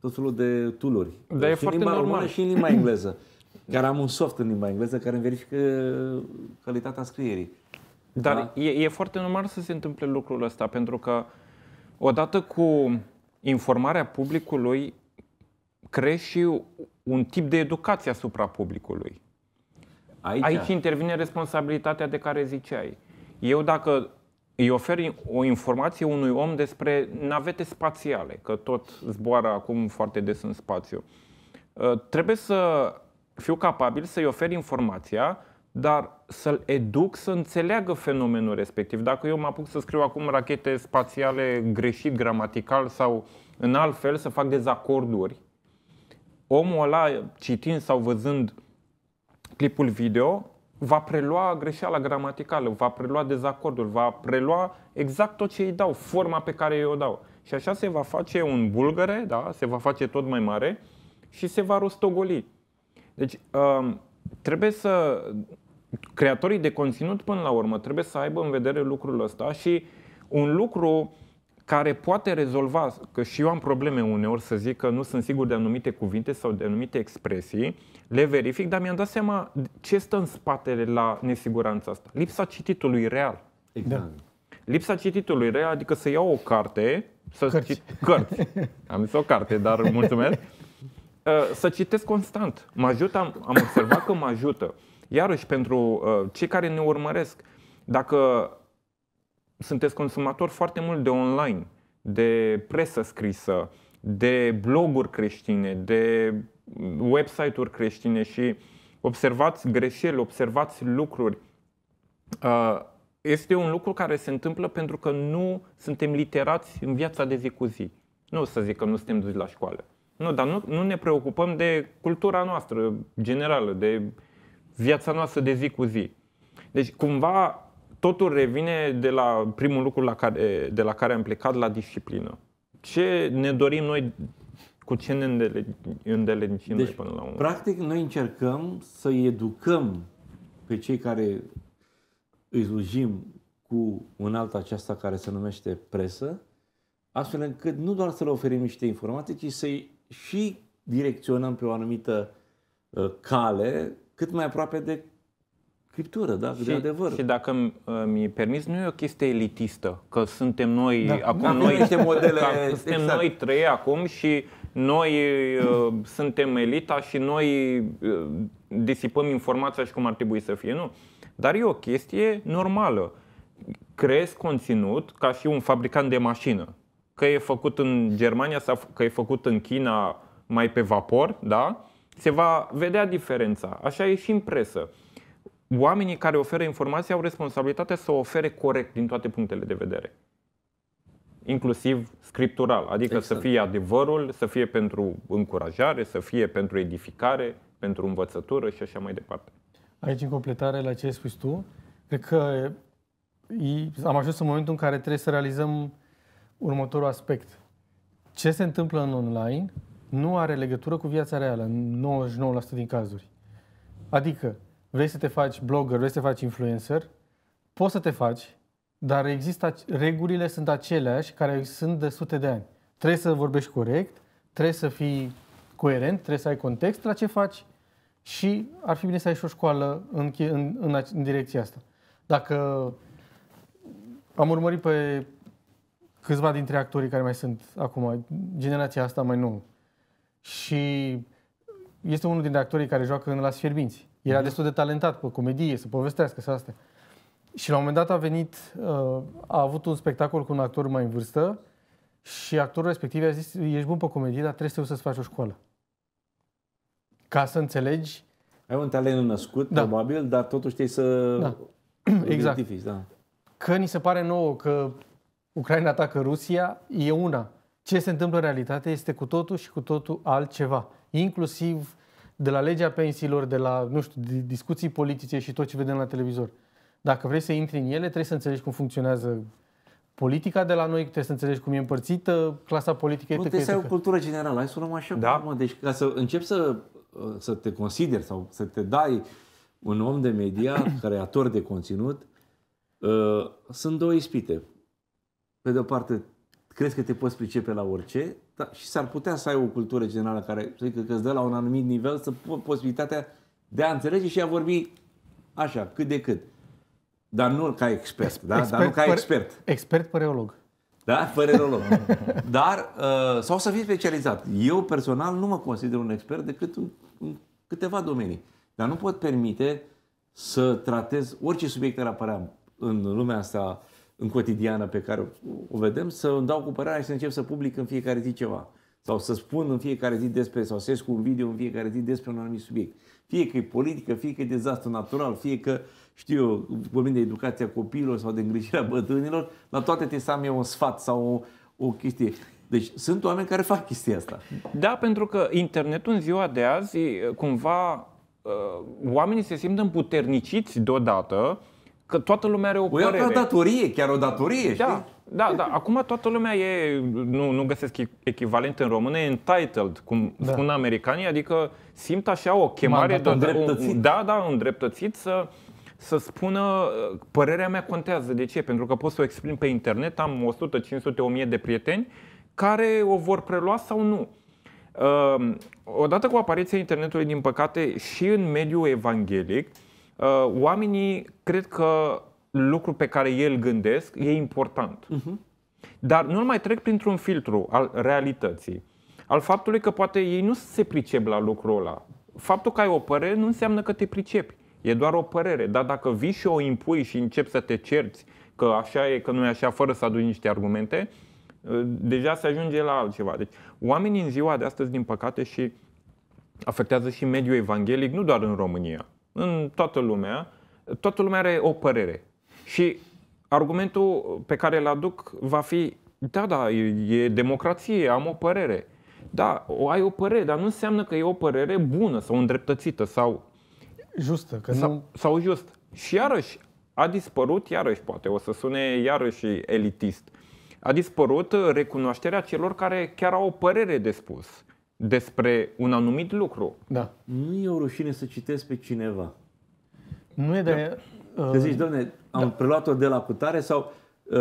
tot felul de tuluri. Da, și e foarte limba normal. și în limba <clears throat> engleză. Chiar am un soft în limba engleză care îmi verifică calitatea scrierii. Dar da? e, e foarte normal să se întâmple lucrul ăsta, pentru că odată cu informarea publicului, crești și un tip de educație asupra publicului. Aici, Aici intervine responsabilitatea de care ziceai. Eu dacă îi oferi o informație unui om despre navete spațiale, că tot zboară acum foarte des în spațiu, ă, trebuie să fiu capabil să-i ofer informația, dar să-l educ să înțeleagă fenomenul respectiv. Dacă eu mă apuc să scriu acum rachete spațiale greșit gramatical sau în alt fel, să fac dezacorduri omul ăla, citind sau văzând clipul video, va prelua greșeala gramaticală, va prelua dezacordul, va prelua exact tot ce îi dau, forma pe care îi o dau. Și așa se va face un bulgăre, da? se va face tot mai mare și se va rostogoli. Deci um, trebuie să, creatorii de conținut până la urmă, trebuie să aibă în vedere lucrul ăsta și un lucru care poate rezolva, că și eu am probleme uneori să zic că nu sunt sigur de anumite cuvinte sau de anumite expresii, le verific, dar mi-am dat seama ce stă în spatele la nesiguranța asta. Lipsa cititului real. Exact. Da. Lipsa cititului real, adică să iau o carte, să cărți. Cit... cărți. Am zis o carte, dar mulțumesc. <laughs> Uh, să citesc constant. Mă ajută, am, am observat că mă ajută. Iarăși, pentru uh, cei care ne urmăresc, dacă sunteți consumator foarte mult de online, de presă scrisă, de bloguri creștine, de website-uri creștine și observați greșeli, observați lucruri. Uh, este un lucru care se întâmplă pentru că nu suntem literați în viața de zi cu zi. Nu o să zic că nu suntem duși la școală. Nu, dar nu, nu ne preocupăm de cultura noastră generală, de viața noastră de zi cu zi. Deci, cumva, totul revine de la primul lucru la care, de la care am plecat, la disciplină. Ce ne dorim noi, cu ce ne îndelegim deci, noi până la urmă? Practic, noi încercăm să educăm pe cei care îi slujim cu un alt aceasta care se numește presă, astfel încât nu doar să le oferim niște informații, ci să-i și direcționăm pe o anumită uh, cale cât mai aproape de scriptură, da, și, de adevăr. Și dacă mi e permis, nu e o chestie elitistă, că suntem noi da. acum, da, noi, niște modele, suntem exact. noi trei acum și noi uh, suntem elita și noi uh, disipăm informația și cum ar trebui să fie, nu. Dar e o chestie normală. Crezi conținut ca și un fabricant de mașină. Că e făcut în Germania sau că e făcut în China mai pe vapor, da? Se va vedea diferența. Așa e și în presă oamenii care oferă informații au responsabilitatea să o ofere corect din toate punctele de vedere. Inclusiv scriptural, adică exact. să fie adevărul, să fie pentru încurajare, să fie pentru edificare, pentru învățătură și așa mai departe. Aici, în completare la ce ai spus tu, cred că am ajuns în momentul în care trebuie să realizăm următorul aspect. Ce se întâmplă în online nu are legătură cu viața reală, în 99% din cazuri. Adică, vrei să te faci blogger, vrei să te faci influencer, poți să te faci, dar există, regulile sunt aceleași care sunt de sute de ani. Trebuie să vorbești corect, trebuie să fii coerent, trebuie să ai context la ce faci și ar fi bine să ai și o școală în, în, în, în direcția asta. Dacă am urmărit pe câțiva dintre actorii care mai sunt acum, generația asta mai nouă, și este unul dintre actorii care joacă în Las Fierbinți. Era uh-huh. destul de talentat pe comedie, să povestească, să astea. Și la un moment dat a venit, uh, a avut un spectacol cu un actor mai în vârstă și actorul respectiv i-a zis, ești bun pe comedie, dar trebuie să-ți faci o școală. Ca să înțelegi... Ai un talent născut, da. probabil, dar totuși trebuie să... Da. <clears throat> Exact. Da. Că ni se pare nouă că Ucraina atacă Rusia, e una. Ce se întâmplă în realitate este cu totul și cu totul altceva. Inclusiv de la legea pensiilor, de la, nu știu, de discuții politice și tot ce vedem la televizor. Dacă vrei să intri în ele, trebuie să înțelegi cum funcționează politica de la noi, trebuie să înțelegi cum e împărțită clasa politică. Nu, trebuie să ai o cultură generală, hai să o luăm așa. Da. Mă, deci ca să începi să, uh, să te consideri sau să te dai un om de media, <coughs> creator de conținut, uh, sunt două ispite. Pe de o parte, crezi că te poți pricepe la orice dar, și s-ar putea să ai o cultură generală care să zică că îți dă la un anumit nivel să posibilitatea de a înțelege și a vorbi așa, cât de cât. Dar nu ca expert, expert da? Expert, dar nu ca expert. Expert păreolog. Da? Părerolog. <laughs> Dar, uh, sau să fii specializat. Eu personal nu mă consider un expert decât în, în câteva domenii. Dar nu pot permite să tratez orice subiect care apărea în lumea asta uh, în cotidiană pe care o vedem, să îmi dau cu părerea și să încep să public în fiecare zi ceva. Sau să spun în fiecare zi despre, sau să ies cu un video în fiecare zi despre un anumit subiect. Fie că e politică, fie că e dezastru natural, fie că, știu eu, vorbim de educația copiilor sau de îngrijirea bătrânilor, la toate te să am eu un sfat sau o, o chestie. Deci sunt oameni care fac chestia asta. Da, pentru că internetul în ziua de azi, cumva, uh, oamenii se simt împuterniciți deodată că toată lumea are o, o părere. O datorie, chiar o datorie, da. știi? Da, da. Acum toată lumea e, nu, nu găsesc echivalent în română, e entitled, cum da. spun americanii, adică simt așa o chemare de, un, da, da, îndreptățit să, să spună părerea mea contează. De ce? Pentru că pot să o exprim pe internet, am 100, 500, 1000 de prieteni care o vor prelua sau nu. Ehm, odată cu apariția internetului, din păcate, și în mediul evanghelic, uh, Uh, oamenii cred că lucrul pe care el gândesc e important. Uh-huh. Dar nu mai trec printr-un filtru al realității, al faptului că poate ei nu se pricep la lucrul ăla. Faptul că ai o părere nu înseamnă că te pricepi. E doar o părere, dar dacă vii și o impui și începi să te cerți că așa e, că nu e așa, fără să aduci niște argumente, uh, deja se ajunge la altceva. Deci, oamenii în ziua de astăzi, din păcate, și afectează și mediul evanghelic, nu doar în România în toată lumea, toată lumea are o părere. Și argumentul pe care îl aduc va fi, da, da, e, democrație, am o părere. Da, o ai o părere, dar nu înseamnă că e o părere bună sau îndreptățită sau justă, că sau, nu... sau just. Și iarăși a dispărut, iarăși poate o să sune iarăși elitist. A dispărut recunoașterea celor care chiar au o părere de spus despre un anumit lucru. Da. Nu e o rușine să citesc pe cineva. Nu e de... Da. Uh... zici, doamne, am da. preluat-o de la cutare sau uh,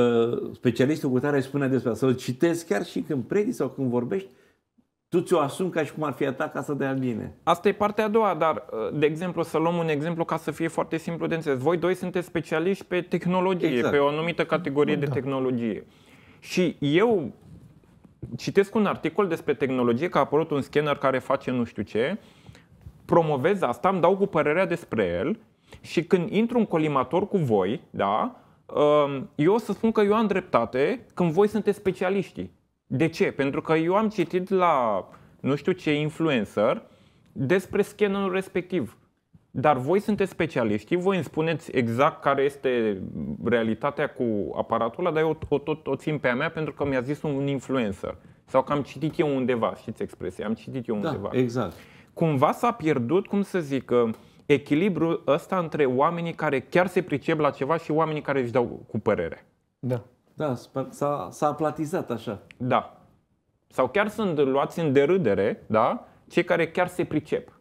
specialistul cutare spune despre asta. Să-l citesc chiar și când predi sau când vorbești, tu ți-o asumi ca și cum ar fi a ta ca să dea bine. Asta e partea a doua, dar, uh, de exemplu, să luăm un exemplu ca să fie foarte simplu de înțeles. Voi doi sunteți specialiști pe tehnologie, exact. pe o anumită categorie da. de tehnologie. Și eu citesc un articol despre tehnologie că a apărut un scanner care face nu știu ce, promovez asta, îmi dau cu părerea despre el și când intru în colimator cu voi, da, um, eu o să spun că eu am dreptate când voi sunteți specialiștii. De ce? Pentru că eu am citit la nu știu ce influencer despre scannerul respectiv. Dar voi sunteți specialiștii, voi îmi spuneți exact care este realitatea cu aparatul ăla, dar eu o, tot o țin pe a mea pentru că mi-a zis un influencer. Sau că am citit eu undeva, știți expresia, am citit eu da, exact. Cumva s-a pierdut, cum să zic, uh, echilibrul ăsta între oamenii care chiar se pricep la ceva și oamenii care își dau cu părere. Da. Da, s-a, s-a aplatizat așa. Da. Sau chiar sunt luați în derâdere, da, cei care chiar se pricep.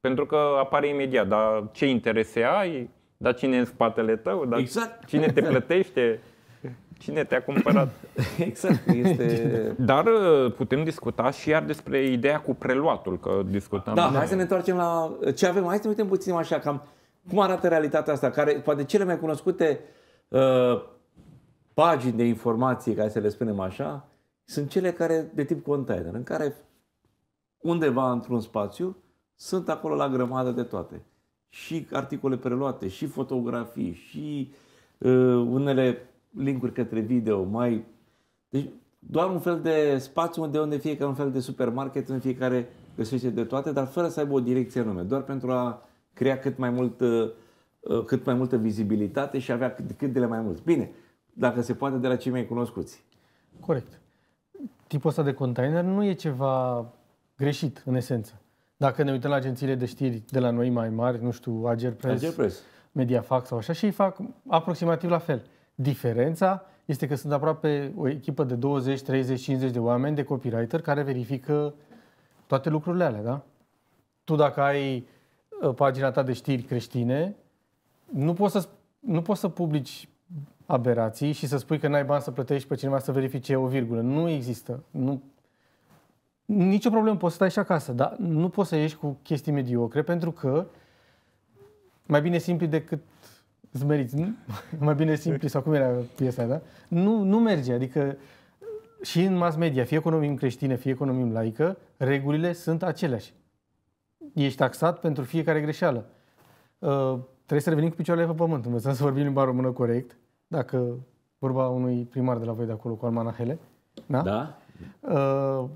Pentru că apare imediat, dar ce interese ai, dar cine e în spatele tău, dar exact. cine te plătește, cine te-a cumpărat. <laughs> Exact. Este... Dar uh, putem discuta și iar despre ideea cu preluatul, că discutăm. Da, hai să ne întoarcem la uh, ce avem. Hai să ne uităm puțin așa, cam cum arată realitatea asta, care poate cele mai cunoscute uh, pagini de informație, ca să le spunem așa, sunt cele care de tip container, în care undeva într-un spațiu sunt acolo la grămadă de toate. Și articole preluate, și fotografii, și uh, unele linkuri către video, mai... Deci doar un fel de spațiu unde, unde fiecare un fel de supermarket, în fiecare găsește de toate, dar fără să aibă o direcție nume. doar pentru a crea cât mai, mult, ă, ă, cât mai multă vizibilitate și avea cât, cât de mai mult. Bine, dacă se poate de la cei mai cunoscuți. Corect. Tipul ăsta de container nu e ceva greșit, în esență. Dacă ne uităm la agențiile de știri de la noi mai mari, nu știu, Ager Press, Ager Press. Mediafax sau așa, și ei fac aproximativ la fel. Diferența este că sunt aproape o echipă de 20, 30, 50 de oameni de copywriter care verifică toate lucrurile alea, da? Tu dacă ai uh, pagina ta de știri creștine, nu poți să, nu poți să publici aberații și să spui că n-ai bani să plătești pe cineva să verifice o virgulă. Nu există. Nu, nicio problemă, poți să stai și acasă, dar nu poți să ieși cu chestii mediocre pentru că mai bine simpli decât zmeriți, nu? <laughs> mai bine simpli sau cum era piesa da? Nu, nu merge, adică și în mass media, fie economim creștine, fie economim laică, regulile sunt aceleași. Ești taxat pentru fiecare greșeală. Uh, trebuie să revenim cu picioarele pe pământ. Învățăm să vorbim limba română corect, dacă vorba unui primar de la voi de acolo cu almanahele. Da? da. Uh,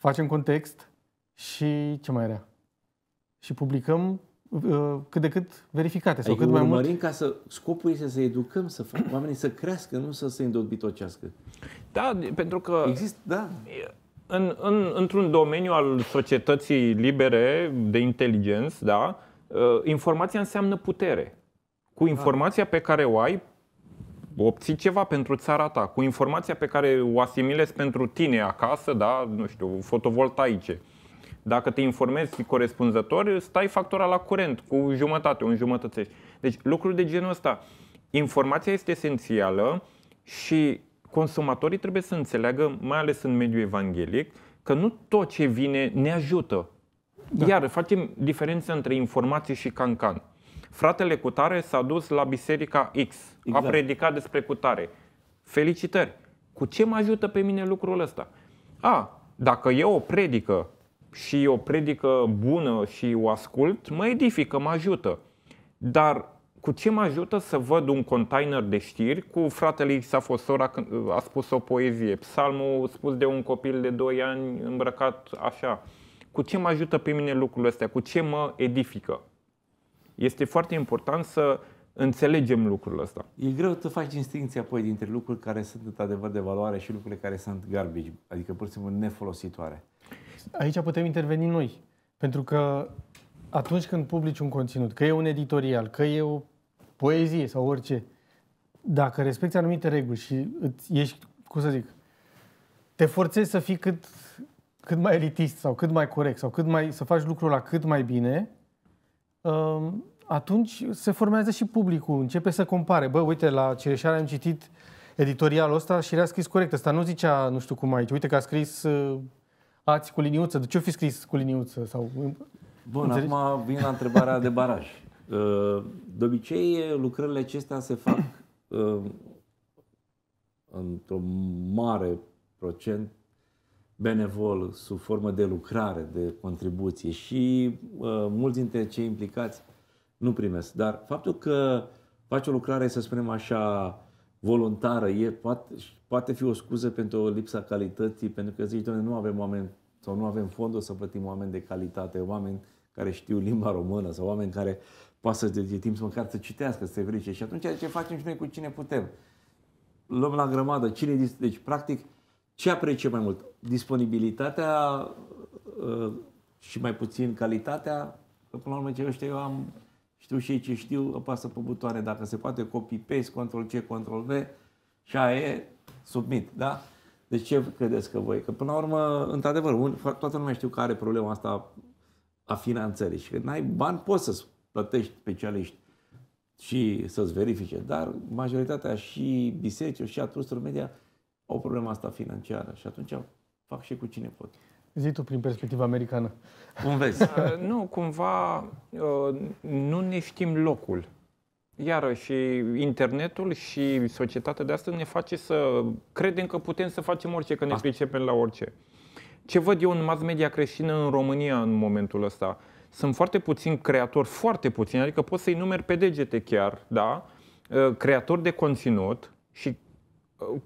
facem context și ce mai era? Și publicăm uh, cât de cât verificate sau adică cât mai mult. ca să scopul este să educăm, să fac <coughs> oamenii să crească, nu să se îndobitocească. Da, pentru că există, da. În, în, într-un domeniu al societății libere de inteligență, da, uh, informația înseamnă putere. Cu da. informația pe care o ai, obții ceva pentru țara ta, cu informația pe care o asimilezi pentru tine acasă, da, nu știu, fotovoltaice. Dacă te informezi corespunzător, stai factura la curent cu jumătate, un jumătățești. Deci lucruri de genul ăsta. Informația este esențială și consumatorii trebuie să înțeleagă, mai ales în mediul evanghelic, că nu tot ce vine ne ajută. Da. Iar facem diferența între informație și cancan fratele Cutare s-a dus la biserica X, exact. a predicat despre Cutare. Felicitări! Cu ce mă ajută pe mine lucrul ăsta? A, dacă eu o predică și o predică bună și o ascult, mă edifică, mă ajută. Dar cu ce mă ajută să văd un container de știri cu fratele X a fost sora, a spus o poezie, psalmul spus de un copil de 2 ani îmbrăcat așa. Cu ce mă ajută pe mine lucrul ăsta? Cu ce mă edifică? Este foarte important să înțelegem lucrul ăsta. E greu să faci distinția apoi dintre lucruri care sunt într-adevăr de valoare și lucrurile care sunt garbage, adică pur și simplu nefolositoare. Aici putem interveni noi, pentru că atunci când publici un conținut, că e un editorial, că e o poezie sau orice, dacă respecti anumite reguli și îți ești, cum să zic, te forțezi să fii cât, cât mai elitist sau cât mai corect sau cât mai, să faci lucrul la cât mai bine, atunci se formează și publicul, începe să compare. Bă, uite, la Cireșare am citit editorialul ăsta și era scris corect. Asta nu zicea, nu știu cum aici, uite că a scris uh, ați cu liniuță. De ce o fi scris cu liniuță? Sau... Uh, Bun, Înțelegi? acum vin la întrebarea de baraj. <laughs> Uh, de obicei, lucrările acestea se fac într-un mare procent benevol, sub formă de lucrare, de contribuție și uh, mulți dintre cei implicați nu primesc. Dar faptul că faci o lucrare, să spunem așa, voluntară, e, poate, poate fi o scuză pentru o lipsa calității, pentru că zici, doamne, nu avem oameni sau nu avem fonduri să plătim oameni de calitate, oameni care știu limba română sau oameni care poate să dedice timp să măcar să citească, să se vrice. Și atunci ce facem și noi cu cine putem? Luăm la grămadă. Cine, deci, practic, ce apreciez mai mult? Disponibilitatea uh, și mai puțin calitatea. Că până la urmă ce eu știu, eu am, știu și ei ce știu, apasă pe butoane dacă se poate, copy-paste, control c control v și aia e, submit, da? Deci ce credeți că voi? Că până la urmă, într-adevăr, toată lumea știu că are problema asta a finanțării și că n-ai bani, poți să-ți plătești specialiști și să-ți verifice, dar majoritatea și biserici și a media au problema asta financiară și atunci fac și cu cine pot. Zi tu prin perspectiva americană. Cum vezi? <laughs> Uh, nu, cumva uh, nu ne știm locul. Iarăși și internetul și societatea de astăzi ne face să credem că putem să facem orice, că ne asta. pricepem la orice. Ce văd eu în mass media creștină în România în momentul ăsta? Sunt foarte puțini creatori, foarte puțini, adică poți să-i numeri pe degete chiar, da? Uh, creatori de conținut și uh,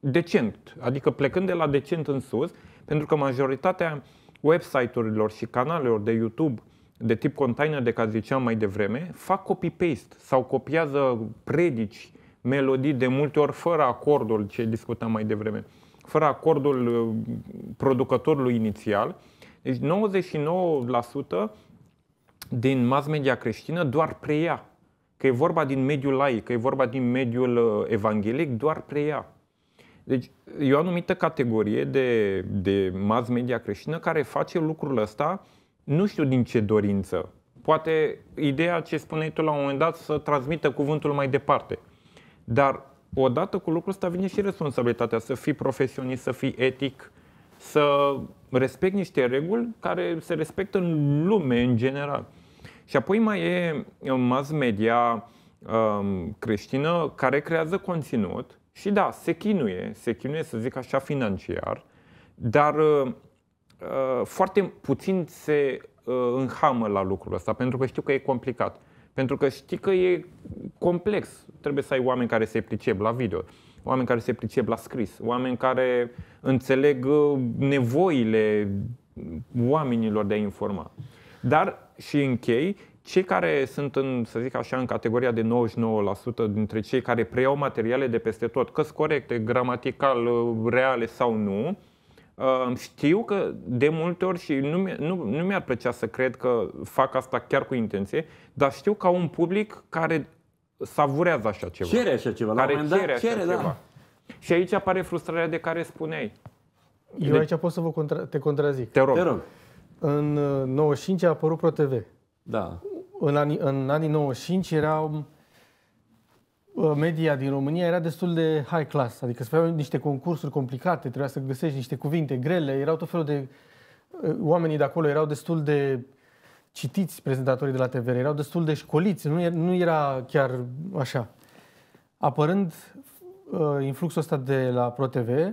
decent, adică plecând de la decent în sus, pentru că majoritatea website-urilor și canalelor de YouTube de tip container de care ziceam mai devreme, fac copy-paste sau copiază predici, melodii de multe ori fără acordul ce discutam mai devreme, fără acordul uh, producătorului inițial. Deci 99% din mass media creștină doar preia. Că e vorba din mediul laic, că e vorba din mediul uh, evanghelic, doar preia. Deci e o anumită categorie de, de mass media creștină care face lucrul ăsta nu știu din ce dorință. Poate ideea ce spuneai tu la un moment dat să transmită cuvântul mai departe. Dar odată cu lucrul ăsta vine și responsabilitatea să fii profesionist, să fii etic, să respecti niște reguli care se respectă în lume în general. Și apoi mai e uh, mass media um, creștină care creează conținut și da, se chinuie, se chinuie să zic așa financiar, dar uh, uh, foarte puțin se uh, înhamă la lucrul ăsta, pentru că știu că e complicat. Pentru că știi că e complex. Trebuie să ai oameni care se pricep la video, oameni care se pricep la scris, oameni care înțeleg uh, nevoile oamenilor de a informa. Dar și închei, cei care sunt în, să zic așa, în categoria de 99% dintre cei care preiau materiale de peste tot, că sunt corecte, gramatical, reale sau nu, uh, știu că de multe ori și nu, nu, nu mi-ar plăcea să cred că fac asta chiar cu intenție, dar știu au un public care savurează așa ceva. Cere așa ceva. Care la cere, așa cere, da. ceva. Da. Și aici apare frustrarea de care spuneai. Eu aici pot să vă contra- te contrazic. Te rog. Te rog. În 95 uh, a apărut ProTV. Da în anii, în anii 95 era um, uh, media din România era destul de high class, adică se făceau niște concursuri complicate, trebuia să găsești niște cuvinte grele, erau tot felul de... Uh, oamenii de acolo erau destul de citiți prezentatorii de la TVR, erau destul de școliți, nu era, nu era chiar așa. Apărând uh, influxul ăsta de la ProTV,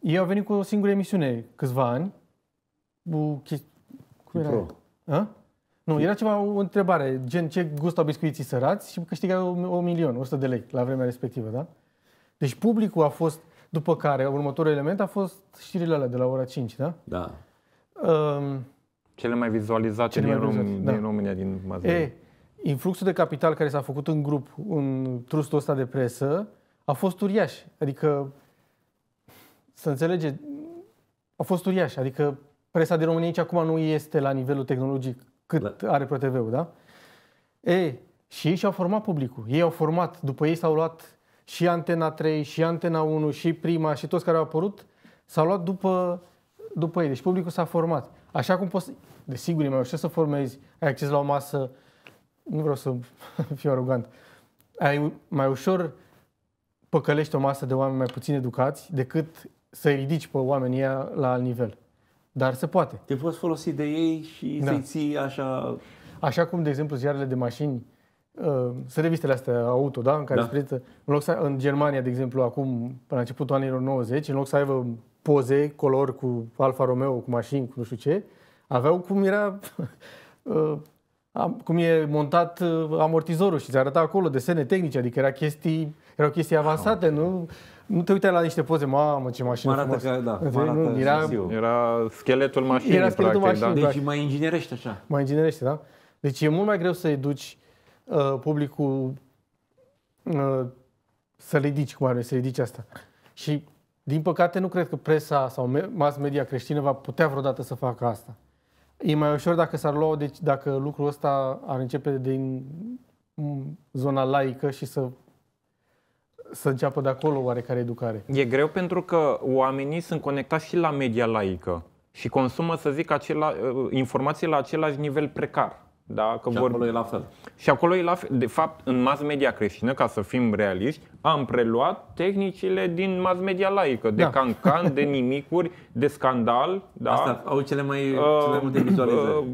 ei au venit cu o singură emisiune câțiva ani, cu... Cum era? Pro. A? Nu, era ceva, o întrebare, gen ce gust au biscuiții sărați și câștigai o, o milion, 100 de lei la vremea respectivă, da? Deci publicul a fost, după care, următorul element a fost știrile alea de la ora 5, da? Da. Um, cele mai vizualizate cele mai din, mai vizualizate, Rom- da. din România, din Mazăi. E, influxul de capital care s-a făcut în grup, în trustul ăsta de presă, a fost uriaș. Adică, să înțelege, a fost uriaș. Adică presa de România aici acum nu este la nivelul tehnologic cât da. are ProTV-ul, da? E, și ei și-au format publicul. Ei au format, după ei s-au luat și Antena 3, și Antena 1, și Prima, și toți care au apărut, s-au luat după, după ei. Deci publicul s-a format. Așa cum poți, desigur, e mai ușor să formezi, ai acces la o masă, nu vreau să <laughs> fiu arogant, ai mai ușor păcălești o masă de oameni mai puțin educați decât să ridici pe oamenii la alt nivel. Dar se poate. Te poți folosi de ei și da. să-i ții așa... Așa cum, de exemplu, ziarele de mașini, uh, sunt revistele astea auto, da? În care da. Sprită, în, loc să, în Germania, de exemplu, acum, până la începutul anilor 90, în loc să aibă poze, color cu Alfa Romeo, cu mașini, cu nu știu ce, aveau cum era... <laughs> Uh, cum e montat uh, amortizorul și ți arăta acolo desene tehnice, adică era chestii, erau chestii avansate, oh. nu? Nu te uitai la niște poze, mamă, ce mașină arată frumos. Că, da, arată nu, era, era scheletul mașinii, era scheletul practic, da? mașinii, da? Deci mai inginerește așa. Mai inginerește, da? Deci e mult mai greu să educi uh, publicul uh, să ridici cum ar să ridici asta. Și, din păcate, nu cred că presa sau mass media creștină va putea vreodată să facă asta. E mai ușor dacă s-ar lua, deci dacă lucrul ăsta ar începe din mm, zona laică și să să înceapă de acolo oarecare educare. E greu pentru că oamenii sunt conectați și la media laică și consumă, să zic, acela, uh, informații la același nivel precar. Da, că și vor... acolo e la fel. Și acolo e la fel. De fapt, în mass media creștină, ca să fim realiști, am preluat tehnicile din mass media laică, de da. cancan, de nimicuri, de scandal. Da? Asta au cele mai, uh, cele mai multe vizualizări. Uh,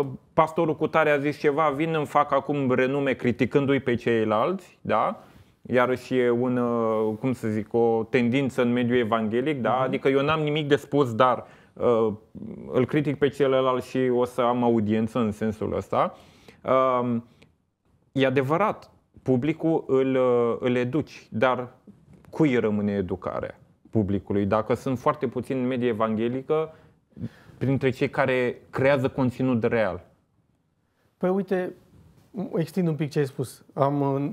uh, pastorul cu tare a zis ceva, vin, îmi fac acum renume criticându-i pe ceilalți. Da? iarăși e un, uh, cum să zic, o tendință în mediul evanghelic, da? Mhm. Adică eu n-am nimic de spus, dar uh, îl critic pe celălalt și o să am audiență în sensul ăsta. Uh, e adevărat, publicul îl, uh, îl educi, dar cui rămâne educarea publicului? Dacă sunt foarte puțini în medie evanghelică, printre cei care creează conținut real. Păi uite, extind un pic ce ai spus. Am, uh,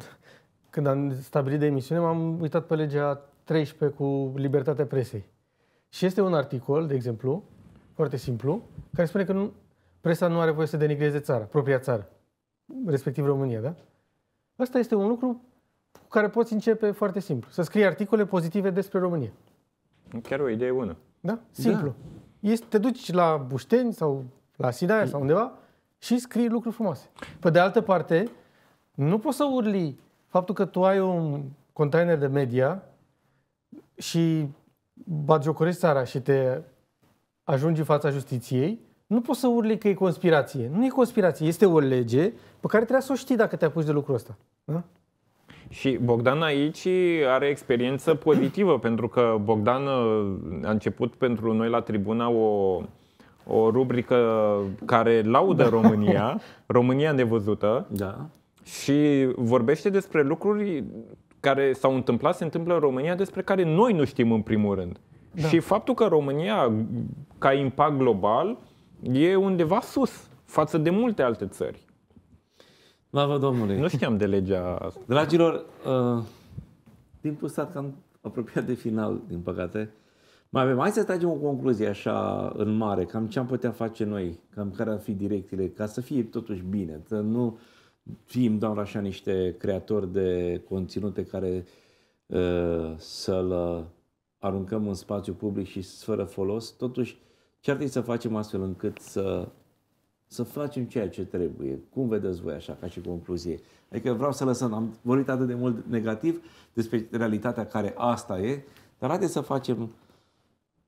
când am stabilit de emisiune, m-am uitat pe legea 13 cu libertatea presei. Și este un articol, de exemplu, foarte simplu, care spune că nu, presa nu are voie să denigreze țara, propria țară, respectiv România, da? Asta este un lucru cu care poți începe foarte simplu. Să scrii articole pozitive despre România. Chiar o idee bună. Da? Simplu. Da. Este, te duci la Bușteni sau la Sidaia sau undeva și scrii lucruri frumoase. Pe de altă parte, nu poți să urli faptul că tu ai un container de media și bagiocorești țara și te ajungi în fața justiției, nu poți să urli că e conspirație. Nu e conspirație, este o lege pe care trebuie să o știi dacă te apuci de lucrul ăsta. Da? Și Bogdan aici are experiență pozitivă, pentru că Bogdan uh, a început pentru noi la tribuna o, o rubrică care laudă da. România, România nevăzută, da și vorbește despre lucruri care s-au întâmplat, se întâmplă în România, despre care noi nu știm în primul rând. Da. Și faptul că România, ca impact global, e undeva sus față de multe alte țări. Slavă Domnului! Nu știam de legea asta. Dragilor, uh, timpul s-a cam apropiat de final, din păcate. Mai avem, hai să tragem o concluzie așa în mare, cam ce am putea face noi, cam care ar fi direcțiile, ca să fie totuși bine, să nu fim doar așa niște creatori de conținute care uh, să-l aruncăm în spațiu public și fără folos, totuși ce ar trebui să facem astfel încât să, să facem ceea ce trebuie? Cum vedeți voi așa, ca și concluzie? Adică vreau să lăsăm, am vorbit atât de mult negativ despre realitatea care asta e, dar haideți să facem,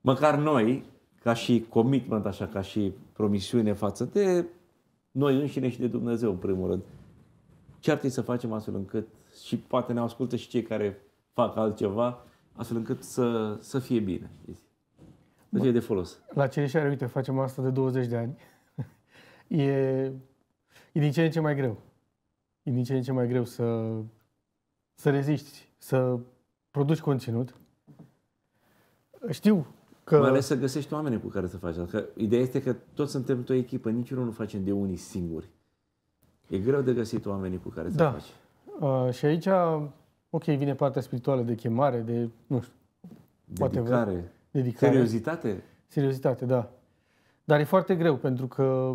măcar noi, ca și commitment, așa, ca și promisiune față de noi înșine și de Dumnezeu, în primul rând, ce ar trebui să facem astfel încât și poate ne ascultă și cei care fac altceva, astfel încât să, să fie bine. Să fie de folos. La Cerișare, uite, facem asta de 20 de ani. <laughs> e, e din ce în ce mai greu. E din ce în ce mai greu să, să reziști, să produci conținut. Știu că... Mai ales să găsești oameni cu care să faci asta. Ideea este că toți suntem o echipă, niciunul nu facem de unii singuri. E greu de găsit oamenii cu care să da. faci. Uh, și aici, ok, vine partea spirituală de chemare, de, nu știu, dedicare, poate vă, dedicare. Seriozitate? Seriozitate, da. Dar e foarte greu, pentru că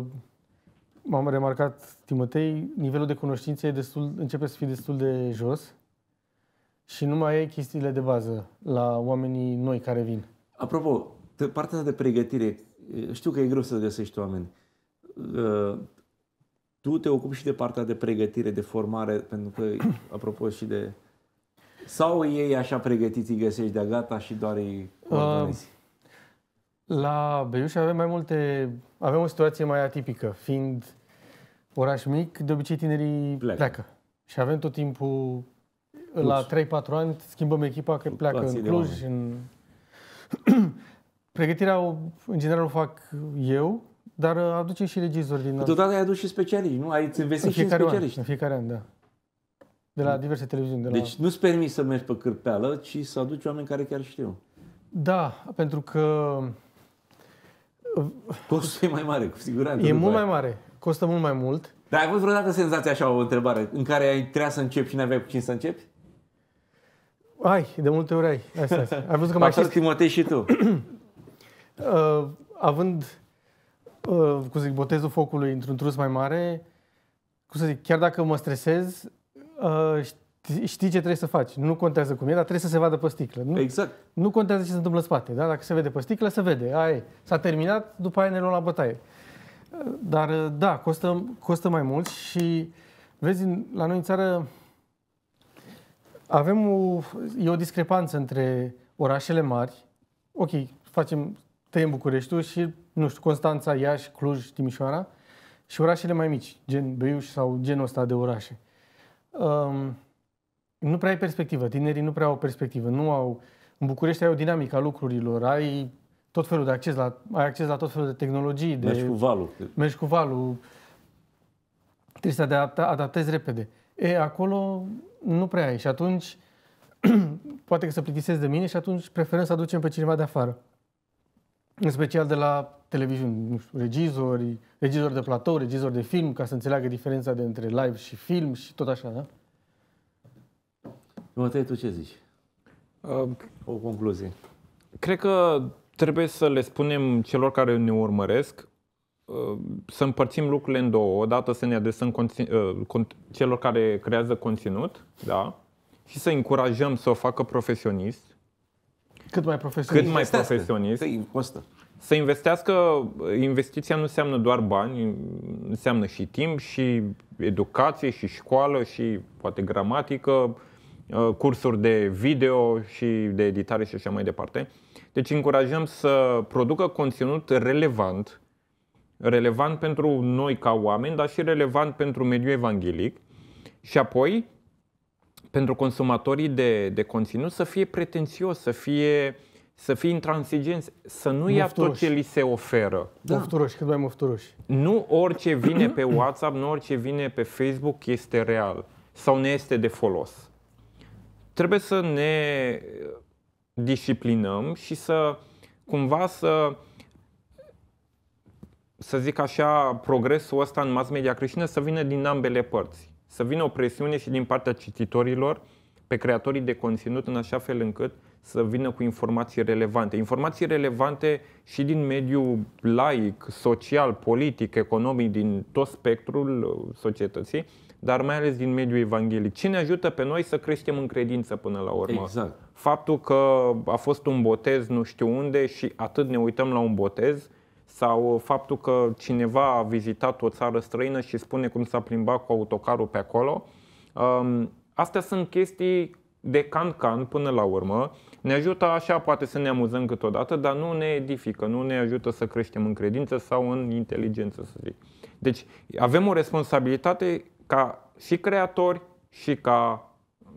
m-am remarcat, Timotei, nivelul de cunoștință e destul, începe să fie destul de jos și nu mai ai chestiile de bază la oamenii noi care vin. Apropo, partea de pregătire, știu că e greu să găsești oameni. Uh, tu te ocupi și de partea de pregătire, de formare, pentru că, <clears throat> apropo, și de... Sau ei așa pregătiți, îi găsești de gata și doar îi coordonezi? Um, uh, la Beiuș avem mai multe... Avem o situație mai atipică, fiind oraș mic, de obicei tinerii pleacă. pleacă. Și avem tot timpul, Cluj. la 3-4 ani, schimbăm echipa că pleacă Plații în Cluj. În... <clears throat> Pregătirea, în general, o fac eu, dar uh, aduce și regizori din... Totodată ai adus și specialiști, nu? Ai investit și în specialiști. An, în fiecare an, da. De la mm. diverse televiziuni. De la... Deci nu-ți permis să mergi pe cârpeală, ci să aduci oameni care chiar știu. Da, pentru că... Uh, Costul e mai mare, cu siguranță. E mult aia. mai mare. Costă mult mai mult. Dar ai avut vreodată senzația așa, o întrebare, în care ai trebuit să începi și n-aveai cu cine să începi? Ai, de multe ori ai. Asta, asta. Ai văzut că mai știi... și tu. <clears throat> uh, având uh, cum zic, botezul focului într-un trus mai mare, cum să zic, chiar dacă mă stresez, uh, știi, ce trebuie să faci. Nu contează cum e, dar trebuie să se vadă pe sticlă. Nu, exact. Nu contează ce se întâmplă în spate. Da? Dacă se vede pe sticlă, se vede. Aia e. S-a terminat, după aia ne luăm la bătaie. Uh, dar, uh, da, costă, costă mai mult și, vezi, la noi în țară avem o, e o discrepanță între orașele mari, ok, facem, tăiem Bucureștiul și nu știu, Constanța, Iași, Cluj, Timișoara și orașele mai mici, gen Beiuș sau genul ăsta de orașe. Um, nu prea ai perspectivă, tinerii nu prea au perspectivă, nu au... În București ai o dinamică a lucrurilor, ai tot felul de acces la, ai acces la tot felul de tehnologii. De, mergi cu valul. Mergi cu valul. Trebuie să te adapta, adaptezi repede. E, acolo nu prea ai și atunci <clears throat> poate că să plictisesc de mine și atunci preferăm să aducem pe cineva de afară. În special de la televiziuni, nu știu, regizori, regizori de platou, regizori de film, ca să înțeleagă diferența de între live și film și tot așa, da? Matei, tu ce zici? Uh, o concluzie. Cred că trebuie să le spunem celor care ne urmăresc uh, să împărțim lucrurile în două. Odată să ne adresăm uh, celor care creează conținut, da? Și să încurajăm să o facă profesionist. Cât mai profesionist. Cât mai profesionist. costă. Păi, să investească, investiția nu înseamnă doar bani, înseamnă și timp, și educație, și școală, și poate gramatică, ă, cursuri de video și de editare și așa mai departe. Deci încurajăm să producă conținut relevant, relevant pentru noi ca oameni, dar și relevant pentru mediul evanghelic și apoi pentru consumatorii de, de conținut să fie pretențios, să fie uh, să fii intransigenți, să nu mofturoși. ia tot ce li se oferă. Da. Mofturoși, cât mai mofturoși. Nu orice vine pe WhatsApp, nu orice vine pe Facebook este real sau ne este de folos. Trebuie să ne uh, disciplinăm și să cumva să să zic așa, progresul ăsta în mass media creștină să vină din ambele părți. Să vină o presiune și din partea cititorilor pe creatorii de conținut în așa fel încât să vină cu informații relevante. Informații relevante și din mediul laic, social, politic, economic, din tot spectrul uh, societății, dar mai ales din mediul evanghelic. Cine ajută pe noi să creștem în credință până la urmă? Exact. Faptul că a fost un botez nu știu unde și atât ne uităm la un botez, sau faptul că cineva a vizitat o țară străină și spune cum s-a plimbat cu autocarul pe acolo. Um, astea sunt chestii de can-can până la urmă ne ajută așa, poate să ne amuzăm câteodată, dar nu ne edifică, nu ne ajută să creștem în credință sau în inteligență, să zic. Deci avem o responsabilitate ca și creatori și ca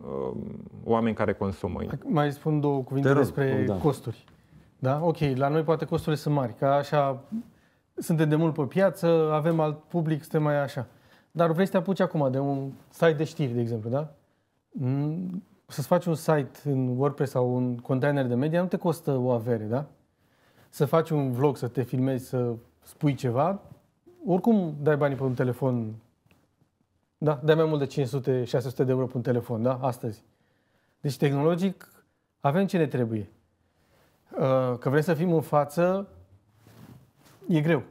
uh, oameni care consumă. Mai spun două cuvinte rog, despre da. costuri. Da? Ok, la noi poate costurile sunt mari, ca așa suntem de mult pe piață, avem alt public, suntem mai așa. Dar vrei să te apuci acum de un site de știri, de exemplu, da? Mm, să-ți faci un site în WordPress sau un container de media nu te costă o avere, da? Să faci un vlog, să te filmezi, să spui ceva, oricum dai banii pe un telefon, da? Dai mai mult de 500-600 de euro pe un telefon, da? Astăzi. Deci, tehnologic, avem ce ne trebuie. Uh, că vrem să fim în față, e greu.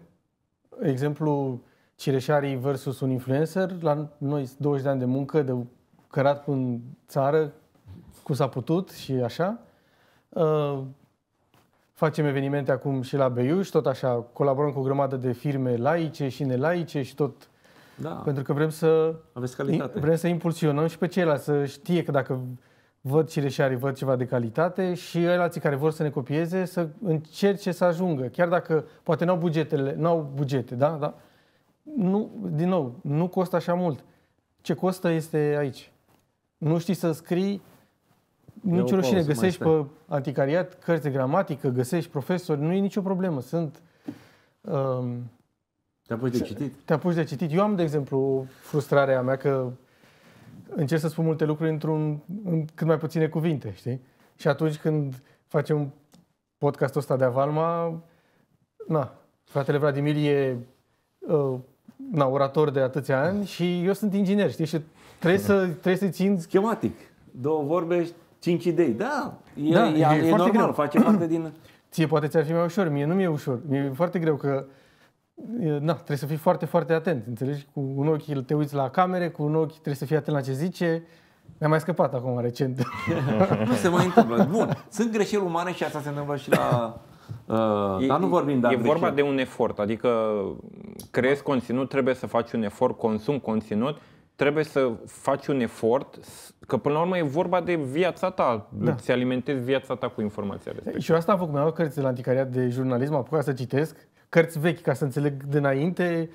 Exemplu, cireșarii versus un influencer, la noi 20 de ani de muncă, de cărat în țară, cum s-a putut și așa. Uh, facem evenimente acum și la Beiuș, tot așa, colaborăm cu o grămadă de firme laice și nelaice și tot. Da. Pentru că vrem să Aveți calitate. vrem să impulsionăm și pe ceilalți să știe că dacă văd cireșari, văd ceva de calitate și alții care vor să ne copieze să încerce să ajungă, chiar dacă poate nu au bugetele, nu au bugete, da, da. Nu, din nou, nu costă așa mult. Ce costă este aici. Nu știi să scrii nici rușine. Găsești pe anticariat cărți de gramatică, găsești profesori, nu e nicio problemă. Sunt... Um, te apuci de citit? Te apuci de citit. Eu am, de exemplu, frustrarea mea că încerc să spun multe lucruri într-un, în cât mai puține cuvinte, știi? Și atunci când facem podcastul ăsta de Avalma, na, fratele Vladimir e uh, na, orator de atâția ani și eu sunt inginer, știi? Și trebuie să, trebuie să țin... Schematic. Două vorbe 5 idei, da, e, da, e, e, e normal, greu. face parte din... <clears throat> Ție poate ți-ar fi mai ușor, mie nu mi-e ușor, mie e foarte greu că na, trebuie să fii foarte, foarte atent, înțelegi? Cu un ochi te uiți la camere, cu un ochi trebuie să fii atent la ce zice. Mi-a mai scăpat acum recent. nu se mai întâmplă. Bun, sunt greșeli umane și asta se întâmplă și la... Uh, e, dar nu vorbim de E greșeli. vorba de un efort, adică creezi conținut, trebuie să faci un efort, consum conținut trebuie să faci un efort, că până la urmă e vorba de viața ta, da. să alimentezi viața ta cu informația respectivă. Și eu asta am făcut, mi-am luat cărți de la anticariat de jurnalism, am apucat să citesc, cărți vechi ca să înțeleg dinainte,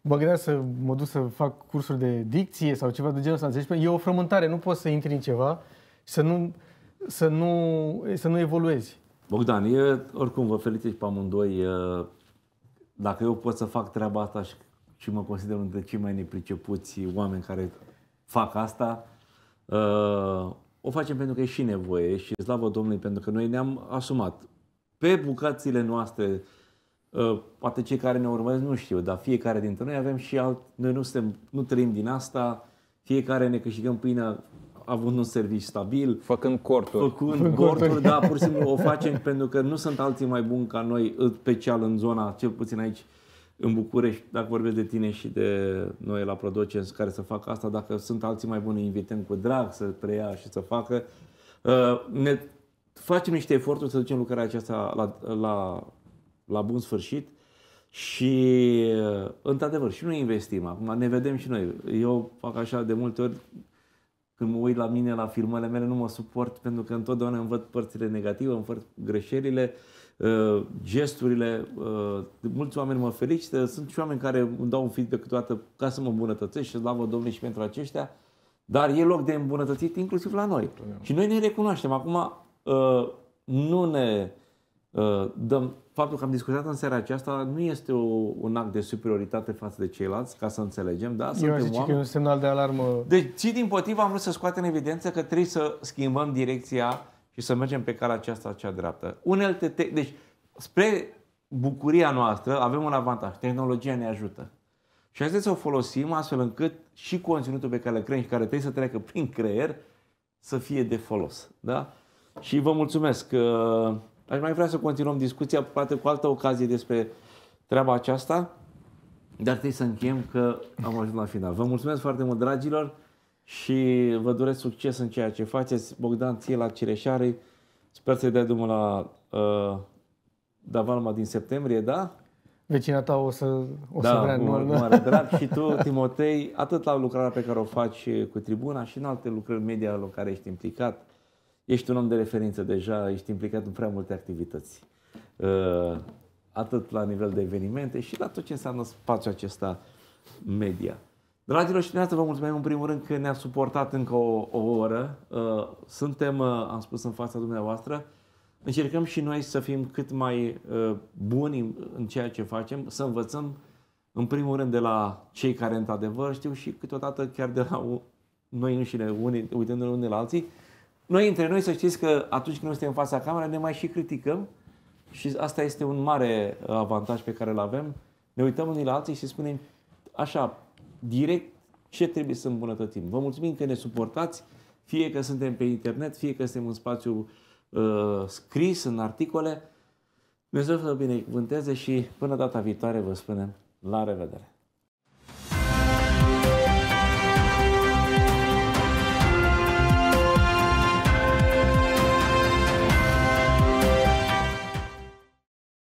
mă gândeam să mă duc să fac cursuri de dicție sau ceva de genul să înțelegi? E o frământare, nu poți să intri în ceva și să nu, să nu, să nu evoluezi. Bogdan, eu oricum vă felicit pe amândoi. Dacă eu pot să fac treaba asta și și mă consider unul dintre cei mai nepricepuți oameni care fac asta. Uh, o facem pentru că e și nevoie și slavă Domnului pentru că noi ne-am asumat. Pe bucățile noastre, uh, poate cei care ne urmăresc nu știu, dar fiecare dintre noi avem și alt... Noi nu, suntem, nu trăim din asta, fiecare ne câștigăm pâinea având un serviciu stabil. Făcând corturi. Făcând corturi, da, pur și simplu o facem pentru că nu sunt alții mai buni ca noi, special în zona, cel puțin aici, în București, dacă vorbesc de tine și de noi la Prodocens care să facă asta, dacă sunt alții mai buni, invităm cu drag să preia și să facă. Uh, ne facem niște eforturi să ducem lucrarea aceasta la, la, la bun sfârșit și, uh, într-adevăr, și noi investim. Acum ne vedem și noi. Eu fac așa de multe ori, când mă uit la mine, la filmele mele, nu mă suport pentru că întotdeauna îmi văd părțile negative, îmi văd greșelile. Uh, Uh, gesturile. Uh, mulți oameni mă felicită, sunt și oameni care îmi dau un feedback câteodată ca să mă îmbunătățesc și slavă Domnului și pentru aceștia, dar e loc de îmbunătățit inclusiv la noi. Și noi ne recunoaștem. Acum uh, nu ne dăm... Faptul că am discutat în seara aceasta nu este o, un act de superioritate față de ceilalți, ca să înțelegem, da? Suntem Eu aș oameni. că e un semnal de alarmă. Deci, ci din potriva, am vrut să scoatem în evidență că trebuie să schimbăm direcția și să mergem pe calea aceasta, cea dreaptă. Unelte te- deci, spre bucuria noastră avem un avantaj. Tehnologia ne ajută. Și haideți să o folosim astfel încât și conținutul pe care îl creăm și care trebuie să treacă prin creier să fie de folos. Da? Și vă mulțumesc. Uh, aș mai vrea să continuăm discuția, poate cu altă ocazie despre treaba aceasta, dar trebuie să încheiem că am ajuns la final. Vă mulțumesc foarte mult, dragilor! și vă doresc succes în ceea ce faceți. Bogdan, ție la Cireșare, sper să-i dai drumul la uh, Davalma din septembrie, da? Vecina ta o să, o da, să vrea, cu, nu? mare drag. <laughs> și tu, Timotei, atât la lucrarea pe care o faci cu tribuna și în alte lucrări media la care ești implicat. Ești un om de referință deja, ești implicat în prea multe activități. Uh, atât la nivel de evenimente și la tot ce înseamnă spațiul acesta media. Dragilor și dumneavoastră, vă mulțumim în primul rând că ne a suportat încă o, o oră. Uh, suntem, uh, am spus, în fața dumneavoastră. Încercăm și noi să fim cât mai uh, buni în ceea ce facem, să învățăm în primul rând de la cei care într-adevăr știu și câteodată chiar de la noi înșine, unii, uitându-ne unii la alții. Noi între noi să știți că atunci când nu suntem în fața camerei ne mai și criticăm și asta este un mare avantaj pe care îl avem. Ne uităm unii la alții și spunem așa, direct ce trebuie să îmbunătățim. Vă mulțumim că ne suportați, fie că suntem pe internet, fie că suntem în spațiu uh, scris, în articole. Dumnezeu să vă binecuvânteze și până data viitoare vă spunem la revedere!